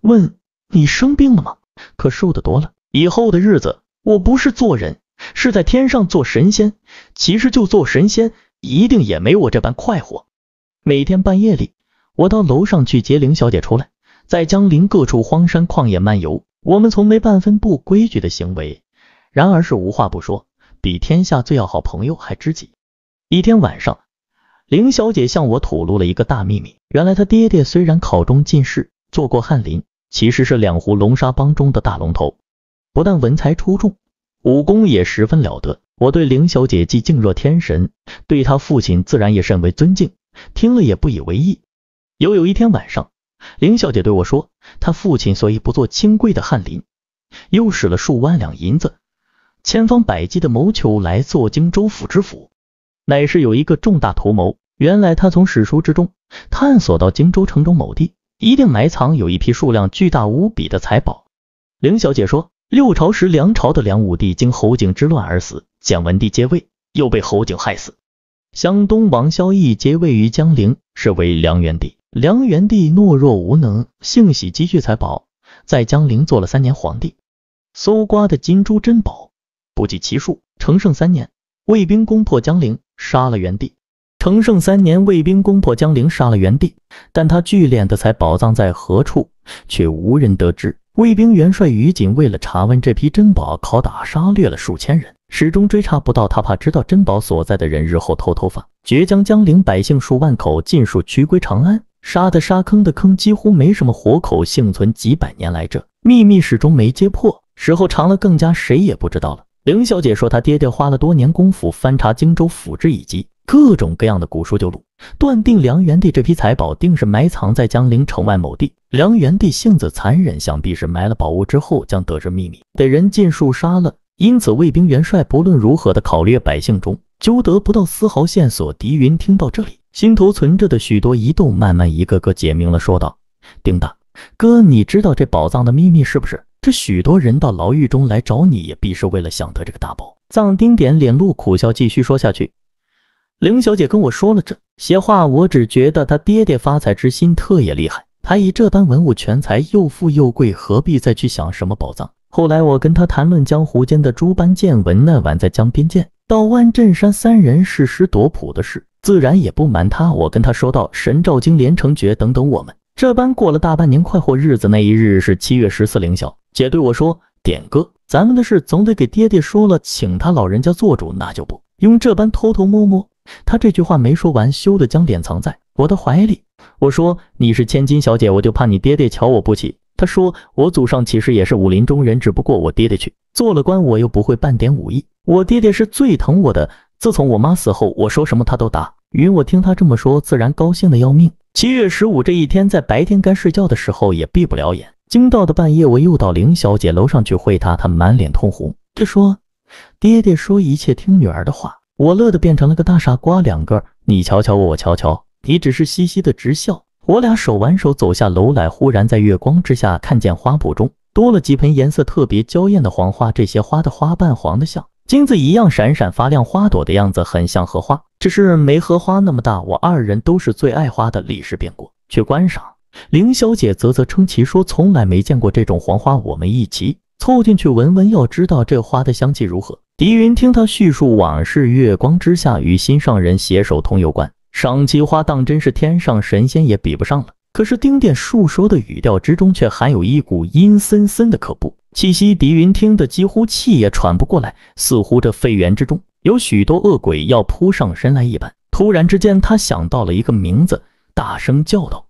问：“你生病了吗？可瘦得多了。以后的日子，我不是做人，是在天上做神仙。其实就做神仙，一定也没我这般快活。每天半夜里，我到楼上去接林小姐出来，在江陵各处荒山旷野漫游。我们从没半分不规矩的行为，然而是无话不说，比天下最要好朋友还知己。”一天晚上，林小姐向我吐露了一个大秘密。原来她爹爹虽然考中进士，做过翰林，其实是两湖龙沙帮中的大龙头，不但文才出众，武功也十分了得。我对林小姐既敬若天神，对她父亲自然也甚为尊敬，听了也不以为意。又有一天晚上，林小姐对我说，她父亲所以不做清贵的翰林，又使了数万两银子，千方百计的谋求来做荆州府知府。乃是有一个重大图谋。原来他从史书之中探索到荆州城中某地一定埋藏有一批数量巨大无比的财宝。凌小姐说，六朝时梁朝的梁武帝经侯景之乱而死，简文帝接位，又被侯景害死。湘东王萧绎接位于江陵，是为梁元帝。梁元帝懦弱无能，性喜积聚财宝，在江陵做了三年皇帝，搜刮的金珠珍宝不计其数。成圣三年，魏兵攻破江陵。杀了元帝，成圣三年，卫兵攻破江陵，杀了元帝。但他聚敛的财宝藏在何处，却无人得知。卫兵元帅于瑾为了查问这批珍宝，拷打杀掠了数千人，始终追查不到。他怕知道珍宝所在的人日后偷偷发，绝将江陵百姓数万口尽数驱归长安。杀的杀，坑的坑，几乎没什么活口幸存。几百年来，这秘密始终没揭破，时候长了，更加谁也不知道了。凌小姐说，她爹爹花了多年功夫翻查荆州府志以及各种各样的古书旧录，断定梁元帝这批财宝定是埋藏在江陵城外某地。梁元帝性子残忍，想必是埋了宝物之后将得知秘密，得人尽数杀了。因此，卫兵元帅不论如何的考虑百姓中究得不到丝毫线索。狄云听到这里，心头存着的许多疑窦慢慢一个个解明了，说道：“丁大哥，你知道这宝藏的秘密是不是？”这许多人到牢狱中来找你，也必是为了想得这个大宝。藏丁点脸露苦笑，继续说下去：“凌小姐跟我说了这些话，我只觉得他爹爹发财之心特也厉害。他以这般文武全才，又富又贵，何必再去想什么宝藏？后来我跟他谈论江湖间的诸般见闻，那晚在江边见到万镇山三人誓师夺谱的事，自然也不瞒他。我跟他说到《神照经》《连城诀》等等，我们这般过了大半年快活日子。那一日是七月十四凌晓。”姐对我说：“点哥，咱们的事总得给爹爹说了，请他老人家做主，那就不用这般偷偷摸摸。”他这句话没说完，羞得将脸藏在我的怀里。我说：“你是千金小姐，我就怕你爹爹瞧我不起。”他说：“我祖上其实也是武林中人，只不过我爹爹去做了官，我又不会半点武艺。我爹爹是最疼我的，自从我妈死后，我说什么他都答。”云我听他这么说，自然高兴的要命。七月十五这一天，在白天该睡觉的时候，也闭不了眼。惊到的半夜，我又到林小姐楼上去会她，她满脸通红。就说：“爹爹说一切听女儿的话。”我乐得变成了个大傻瓜。两个，你瞧瞧我，我瞧瞧你，只是嘻嘻的直笑。我俩手挽手走下楼来，忽然在月光之下看见花圃中多了几盆颜色特别娇艳的黄花，这些花的花瓣黄的像金子一样闪闪发亮，花朵的样子很像荷花，只是没荷花那么大。我二人都是最爱花的，立时便过去观赏。凌小姐啧啧称奇，说：“从来没见过这种黄花，我们一起凑进去闻闻，要知道这花的香气如何。”狄云听他叙述往事，月光之下与心上人携手同游观赏奇花，当真是天上神仙也比不上了。可是丁点述说的语调之中，却含有一股阴森森的可怖气息，狄云听得几乎气也喘不过来，似乎这废园之中有许多恶鬼要扑上身来一般。突然之间，他想到了一个名字，大声叫道。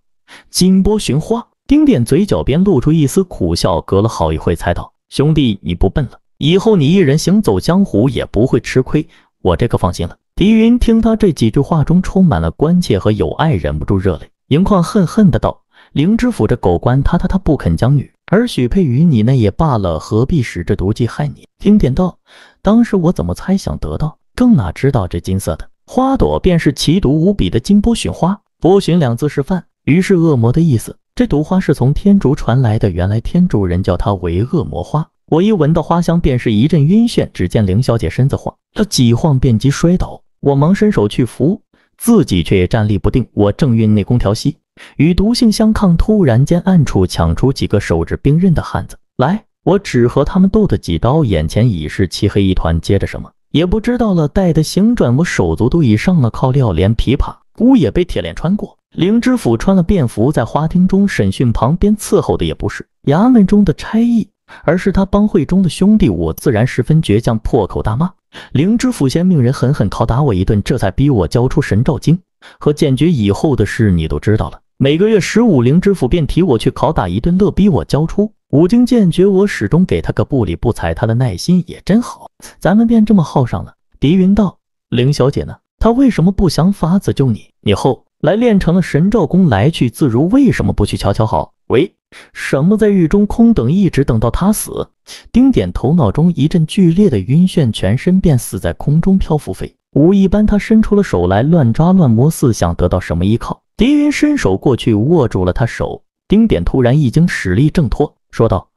金波寻花，丁点嘴角边露出一丝苦笑，隔了好一会才道：“兄弟，你不笨了，以后你一人行走江湖也不会吃亏，我这可放心了。”狄云听他这几句话中充满了关切和友爱，忍不住热泪盈眶，恨恨的道：“灵芝府这狗官，他他他不肯将女，而许配于你那也罢了，何必使这毒计害你？”丁点道：“当时我怎么猜想得到，更哪知道这金色的花朵便是奇毒无比的金波寻花？波寻两字是范。于是恶魔的意思，这毒花是从天竺传来的。原来天竺人叫它为恶魔花。我一闻到花香，便是一阵晕眩。只见凌小姐身子晃，她几晃便即摔倒。我忙伸手去扶，自己却也站立不定。我正运内功调息，与毒性相抗。突然间，暗处抢出几个手执兵刃的汉子来。我只和他们斗的几刀，眼前已是漆黑一团，接着什么也不知道了。待的行转，我手足都已上了铐镣，连琵琶骨也被铁链穿过。凌知府穿了便服，在花厅中审讯，旁边伺候的也不是衙门中的差役，而是他帮会中的兄弟。我自然十分倔强，破口大骂。凌知府先命人狠狠拷打我一顿，这才逼我交出神照经和剑诀。以后的事你都知道了。每个月十五，凌知府便提我去拷打一顿，乐逼我交出五经剑诀。我始终给他个不理不睬，他的耐心也真好。咱们便这么耗上了。狄云道：“凌小姐呢？她为什么不想法子救你？你后。”来练成了神照功，来去自如。为什么不去瞧瞧？好，喂，什么在狱中空等，一直等到他死？丁点头脑中一阵剧烈的晕眩，全身便死在空中漂浮飞舞一般。他伸出了手来，乱抓乱摸，似想得到什么依靠。狄云伸手过去，握住了他手。丁点突然一惊，使力挣脱，说道：“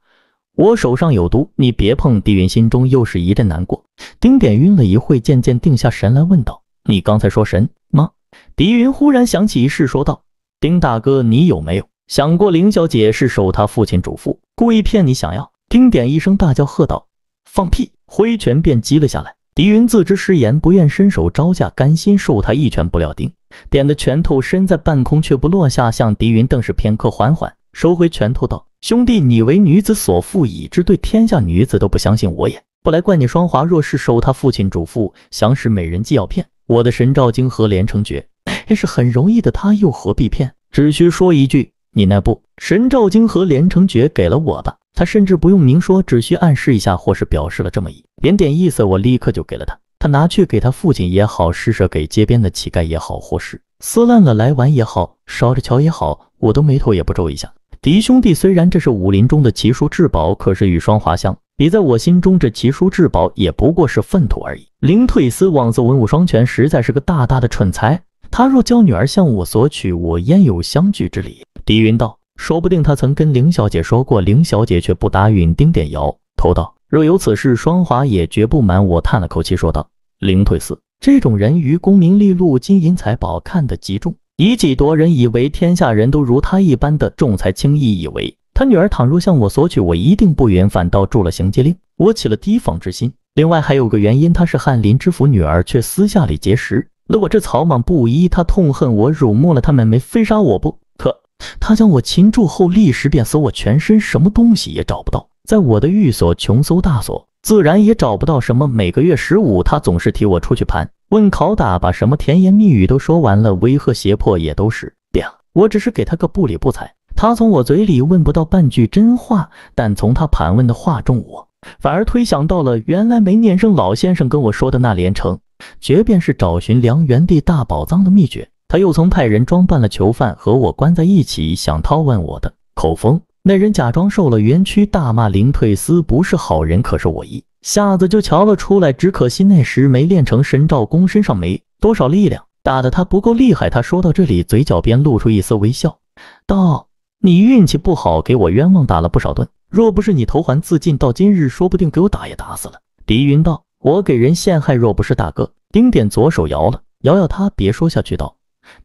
我手上有毒，你别碰。”狄云心中又是一阵难过。丁点晕了一会，渐渐定下神来，问道：“你刚才说神吗？”狄云忽然想起一事，说道：“丁大哥，你有没有想过，林小姐是受他父亲嘱咐，故意骗你想要？”丁点一声大叫，喝道：“放屁！”挥拳便击了下来。狄云自知失言，不愿伸手招架，甘心受他一拳不料，丁点的拳头身在半空却不落下，向狄云瞪视片刻，缓缓收回拳头，道：“兄弟，你为女子所负已知，对天下女子都不相信，我也不来怪你。双华若是受他父亲嘱咐，想使美人计要骗。”我的神照经和连城诀，这是很容易的，他又何必骗？只需说一句，你那不神照经和连城诀给了我吧”，他甚至不用明说，只需暗示一下，或是表示了这么一点点意思，我立刻就给了他。他拿去给他父亲也好，施舍给街边的乞丐也好，或是撕烂了来玩也好，烧着瞧也好，我都眉头也不皱一下。狄兄弟，虽然这是武林中的奇书至宝，可是与霜华相。比在我心中，这奇书至宝也不过是粪土而已。凌退思妄自文武双全，实在是个大大的蠢材。他若教女儿向我索取，我焉有相聚之理？狄云道：“说不定他曾跟凌小姐说过，凌小姐却不答允。”丁点摇头道：“若有此事，双华也绝不瞒我。”叹了口气说道：“凌退思这种人，于功名利禄、金银财宝看得极重，以己夺人，以为天下人都如他一般的重财轻义，以为……”他女儿倘若向我索取，我一定不允，反倒住了行迹令，我起了提防之心。另外还有个原因，她是翰林知府女儿，却私下里结识。了我这草莽布衣，他痛恨我辱没了他们，没非杀我不可。他将我擒住后，立时便搜我全身，什么东西也找不到。在我的寓所穷搜大锁，自然也找不到什么。每个月十五，他总是替我出去盘问拷打，把什么甜言蜜语都说完了，威吓胁迫也都是。别，我只是给他个不理不睬。他从我嘴里问不到半句真话，但从他盘问的话中，我反而推想到了原来梅念生老先生跟我说的那连城诀便是找寻梁元帝大宝藏的秘诀。他又曾派人装扮了囚犯和我关在一起，想套问我的口风。那人假装受了冤屈，大骂林退思不是好人，可是我一下子就瞧了出来。只可惜那时没练成神照功，身上没多少力量，打得他不够厉害。他说到这里，嘴角边露出一丝微笑，道。你运气不好，给我冤枉打了不少顿。若不是你投环自尽，到今日说不定给我打也打死了。狄云道：“我给人陷害，若不是大哥。”丁点左手摇了摇摇，他别说下去，道：“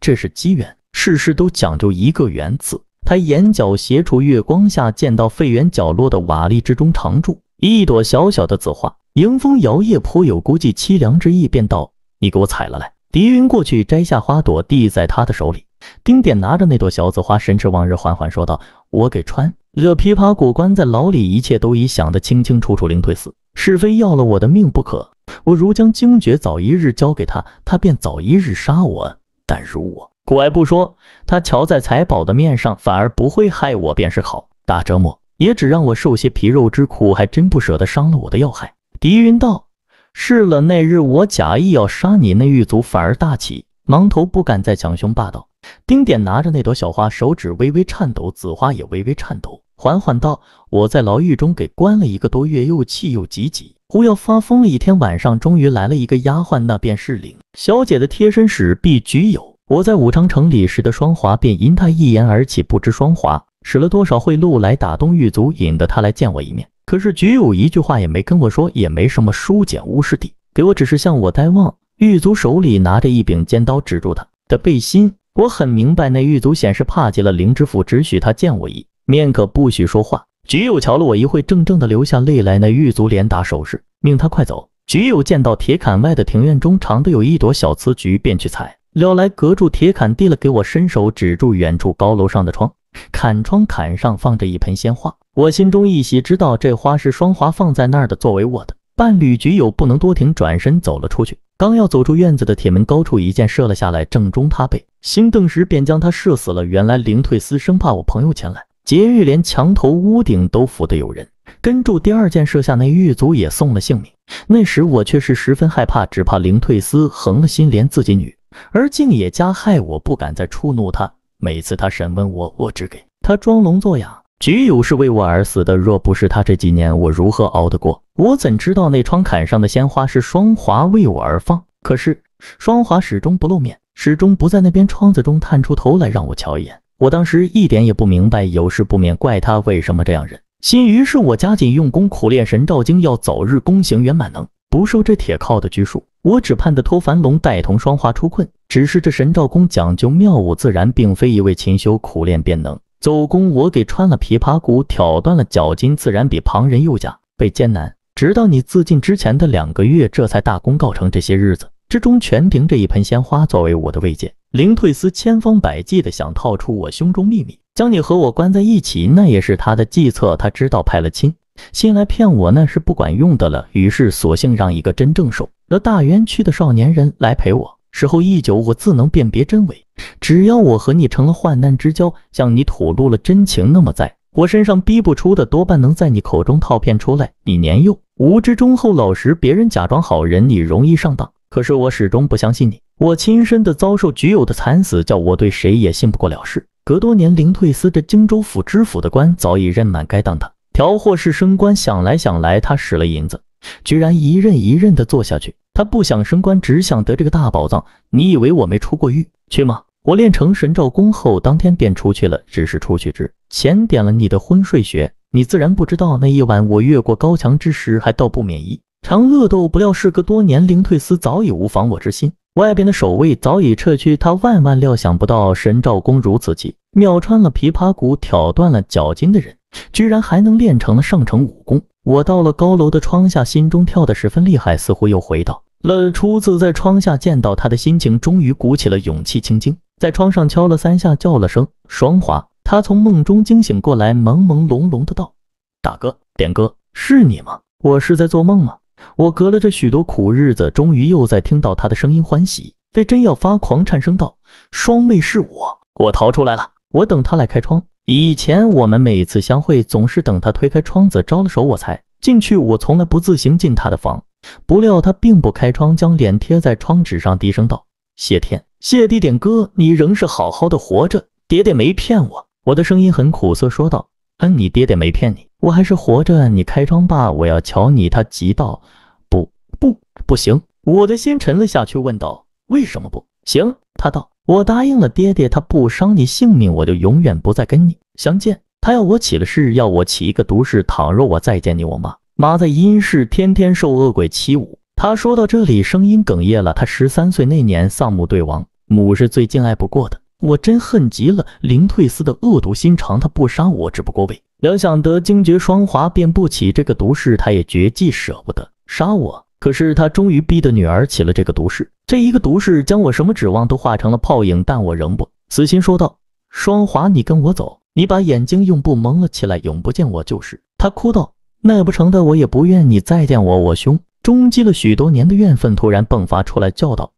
这是机缘，事事都讲究一个缘字。”他眼角斜处月光下，见到废园角落的瓦砾之中，常住一朵小小的紫花，迎风摇曳，颇有孤寂凄凉之意，便道：“你给我采了来。”狄云过去摘下花朵，递在他的手里。丁点拿着那朵小紫花，神驰往日，缓缓说道：“我给穿这琵琶古关在牢里，一切都已想得清清楚楚。零退死是非要了我的命不可。我如将惊绝早一日交给他，他便早一日杀我。但如我，古爱不说，他瞧在财宝的面上，反而不会害我，便是好。大折磨也只让我受些皮肉之苦，还真不舍得伤了我的要害。”狄云道：“是了，那日我假意要杀你，那狱卒反而大起，盲头不敢再强凶霸道，丁点拿着那朵小花，手指微微颤抖，紫花也微微颤抖，缓缓道：“我在牢狱中给关了一个多月，又气又急急，忽要发疯了。一天晚上，终于来了一个丫鬟，那便是玲小姐的贴身使婢菊友。我在武昌城里时的双华，便因她一言而起，不知双华使了多少贿赂来打动狱卒，引得他来见我一面。可是菊友一句话也没跟我说，也没什么疏简巫师底，给我只是向我呆望。”狱卒手里拿着一柄尖刀，指住他的背心。我很明白，那狱卒显示怕极了。灵知府只许他见我一面，可不许说话。菊友瞧了我一会，怔怔的流下泪来。那狱卒连打手势，命他快走。菊友见到铁槛外的庭院中长的有一朵小雌菊，便去采，撩来隔住铁槛，递了给我，伸手指住远处高楼上的窗。槛窗槛上放着一盆鲜花，我心中一喜，知道这花是双华放在那儿的，作为我的。伴侣局友不能多停，转身走了出去。刚要走出院子的铁门高处，一箭射了下来，正中他背心，顿时便将他射死了。原来凌退思生怕我朋友前来劫狱，连墙头屋顶都伏得有人跟住。第二箭射下，那狱卒也送了性命。那时我却是十分害怕，只怕凌退思横了心，连自己女而竟也加害我，不敢再触怒他。每次他审问我，我只给他装聋作哑。菊友是为我而死的，若不是他这几年，我如何熬得过？我怎知道那窗槛上的鲜花是双华为我而放？可是双华始终不露面，始终不在那边窗子中探出头来让我瞧一眼。我当时一点也不明白，有事不免怪他为什么这样忍心。于是我加紧用功，苦练神照经，要早日功行圆满，能不受这铁铐的拘束。我只盼得托凡龙带同双华出困。只是这神照功讲究妙物自然并非一味勤修苦练便能。走宫我给穿了琵琶骨，挑断了脚筋，自然比旁人又加倍艰难。直到你自尽之前的两个月，这才大功告成。这些日子之中，全凭这一盆鲜花作为我的慰藉。林退思千方百计的想套出我胸中秘密，将你和我关在一起，那也是他的计策。他知道派了亲信来骗我，那是不管用的了，于是索性让一个真正受了大冤屈的少年人来陪我。时候一久，我自能辨别真伪。只要我和你成了患难之交，向你吐露了真情，那么在我身上逼不出的，多半能在你口中套骗出来。你年幼无知，忠厚老实，别人假装好人，你容易上当。可是我始终不相信你。我亲身的遭受局友的惨死，叫我对谁也信不过了事。隔多年，零退司这荆州府知府的官早已任满，该当的调货是升官，想来想来，他使了银子，居然一任一任的做下去。他不想升官，只想得这个大宝藏。你以为我没出过狱去吗？我练成神照功后，当天便出去了。只是出去之前点了你的昏睡穴，你自然不知道。那一晚我越过高墙之时，还倒不免疫。长恶斗不料事隔多年，灵退司早已无防我之心。外边的守卫早已撤去，他万万料想不到神照功如此急，秒穿了琵琶骨、挑断了脚筋的人，居然还能练成了上乘武功。我到了高楼的窗下，心中跳得十分厉害，似乎又回到了初次在窗下见到他的心情，终于鼓起了勇气，轻轻在窗上敲了三下，叫了声“双华”。他从梦中惊醒过来，朦朦胧胧的道：“大哥，点哥，是你吗？我是在做梦吗？”我隔了这许多苦日子，终于又在听到他的声音，欢喜非真要发狂，颤声道：“双妹是我，我逃出来了，我等他来开窗。”以前我们每次相会，总是等他推开窗子招了手我才进去。我从来不自行进他的房。不料他并不开窗，将脸贴在窗纸上，低声道：“谢天谢地，点哥，你仍是好好的活着，爹爹没骗我。”我的声音很苦涩，说道：“嗯，你爹爹没骗你，我还是活着。你开窗吧，我要瞧你。”他急道：“不不不行！”我的心沉了下去，问道：“为什么不行？”他道。我答应了爹爹，他不伤你性命，我就永远不再跟你相见。他要我起了誓，要我起一个毒誓，倘若我再见你，我妈妈在阴世天天受恶鬼欺侮。他说到这里，声音哽咽了。他十三岁那年丧母，对亡母是最敬爱不过的。我真恨极了林退思的恶毒心肠，他不杀我，只不过为了想得惊觉霜华，便不起这个毒誓，他也决计舍不得杀我。可是他终于逼得女儿起了这个毒誓，这一个毒誓将我什么指望都化成了泡影。但我仍不死心，说道：“双华，你跟我走，你把眼睛用布蒙了起来，永不见我就是。”他哭道：“那不成的，我也不愿你再见我。”我胸中积了许多年的怨愤突然迸发出来，叫道：“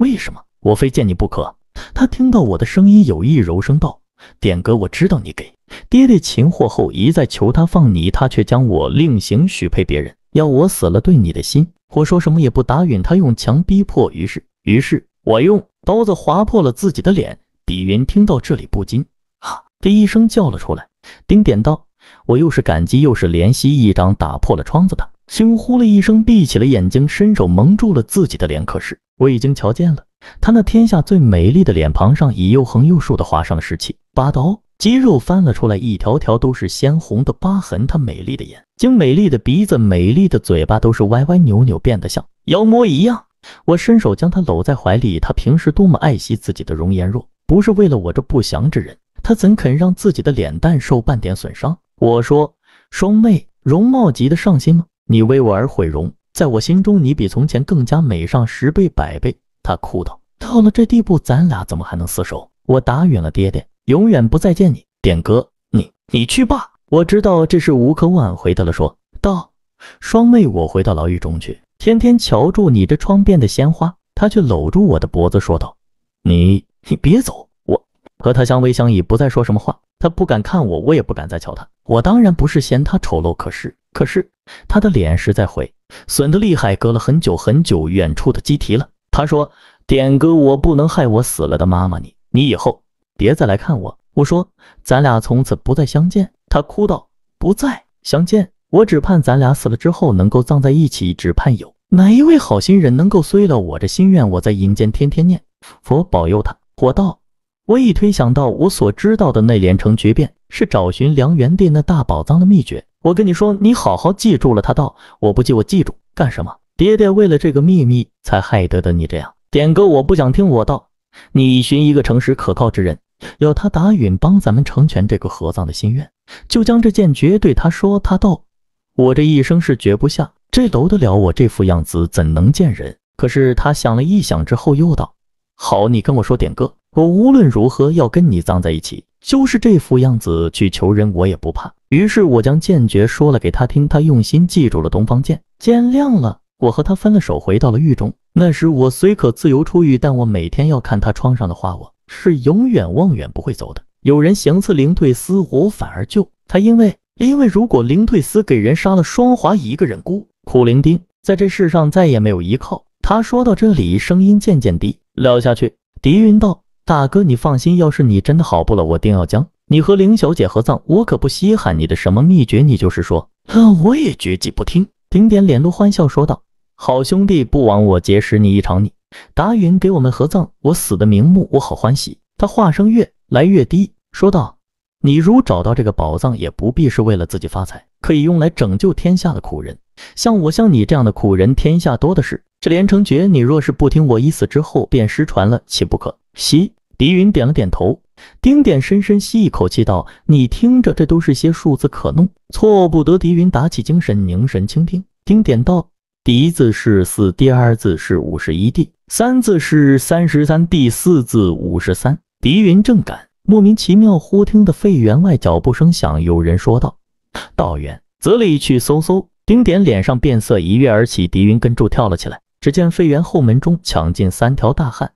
为什么我非见你不可？”他听到我的声音，有意柔声道：“点哥，我知道你给爹爹擒获后一再求他放你，他却将我另行许配别人。”要我死了对你的心，我说什么也不答允他用强逼迫，于是，于是我用刀子划破了自己的脸。李云听到这里不禁啊的一声叫了出来。丁点道，我又是感激又是怜惜，一掌打破了窗子，的。”惊呼了一声，闭起了眼睛，伸手蒙住了自己的脸。可是我已经瞧见了。她那天下最美丽的脸庞上，已又横又竖的划上了十七八刀，肌肉翻了出来，一条条都是鲜红的疤痕。她美丽的眼，睛、美丽的鼻子，美丽的嘴巴，都是歪歪扭扭变得像妖魔一样。我伸手将她搂在怀里。她平时多么爱惜自己的容颜，若不是为了我这不祥之人，她怎肯让自己的脸蛋受半点损伤？我说：“双妹，容貌急得上心吗？你为我而毁容，在我心中，你比从前更加美上十倍、百倍。”他哭道：“到了这地步，咱俩怎么还能厮守？”我打远了，爹爹永远不再见你，点哥，你你去吧。我知道这是无可挽回的了。说道：“双妹，我回到牢狱中去，天天瞧住你这窗边的鲜花。”他却搂住我的脖子，说道：“你你别走，我。”和他相偎相依，不再说什么话。他不敢看我，我也不敢再瞧他。我当然不是嫌他丑陋，可是可是他的脸实在毁损得厉害。隔了很久很久，远处的鸡啼了。他说：“点哥，我不能害我死了的妈妈，你你以后别再来看我。”我说：“咱俩从此不再相见。”他哭道：“不再相见，我只盼咱俩死了之后能够葬在一起，只盼有哪一位好心人能够遂了我这心愿。我在阴间天天念佛保佑他。”我道：“我已推想到，我所知道的那连城诀变是找寻梁元帝那大宝藏的秘诀。我跟你说，你好好记住了。”他道：“我不记，我记住干什么？”爹爹为了这个秘密，才害得的你这样。点哥，我不想听。我道，你寻一个诚实可靠之人，要他打允帮咱们成全这个合葬的心愿，就将这剑诀对他说。他道，我这一生是绝不下这楼的了，我这副样子怎能见人？可是他想了一想之后，又道，好，你跟我说点哥，我无论如何要跟你葬在一起，就是这副样子去求人，我也不怕。于是，我将剑诀说了给他听，他用心记住了。东方剑，见亮了。我和他分了手，回到了狱中。那时我虽可自由出狱，但我每天要看他窗上的画，我是永远望远不会走的。有人行刺凌退司，我反而救他，因为因为如果凌退司给人杀了，双华一个人孤苦伶仃，在这世上再也没有依靠。他说到这里，声音渐渐低，撂下去。狄云道：“大哥，你放心，要是你真的好不了，我定要将你和凌小姐合葬。我可不稀罕你的什么秘诀。你就是说，哼，我也决计不听。”丁点脸露欢笑说道。好兄弟，不枉我结识你一场。你达云给我们合葬，我死的瞑目，我好欢喜。他话声越来越低，说道：“你如找到这个宝藏，也不必是为了自己发财，可以用来拯救天下的苦人。像我像你这样的苦人，天下多的是。这连城诀，你若是不听我一死之后便失传了，岂不可惜？”狄云点了点头。丁点深深吸一口气，道：“你听着，这都是些数字，可弄错不得。”狄云打起精神，凝神倾听。丁点道。第一字是四，第二字是五十一，第三字是三十三，第四字五十三。狄云正赶，莫名其妙，忽听得费员外脚步声响，有人说道：“道远，子里去搜搜。”丁点脸上变色，一跃而起。狄云跟住跳了起来，只见费员后门中抢进三条大汉。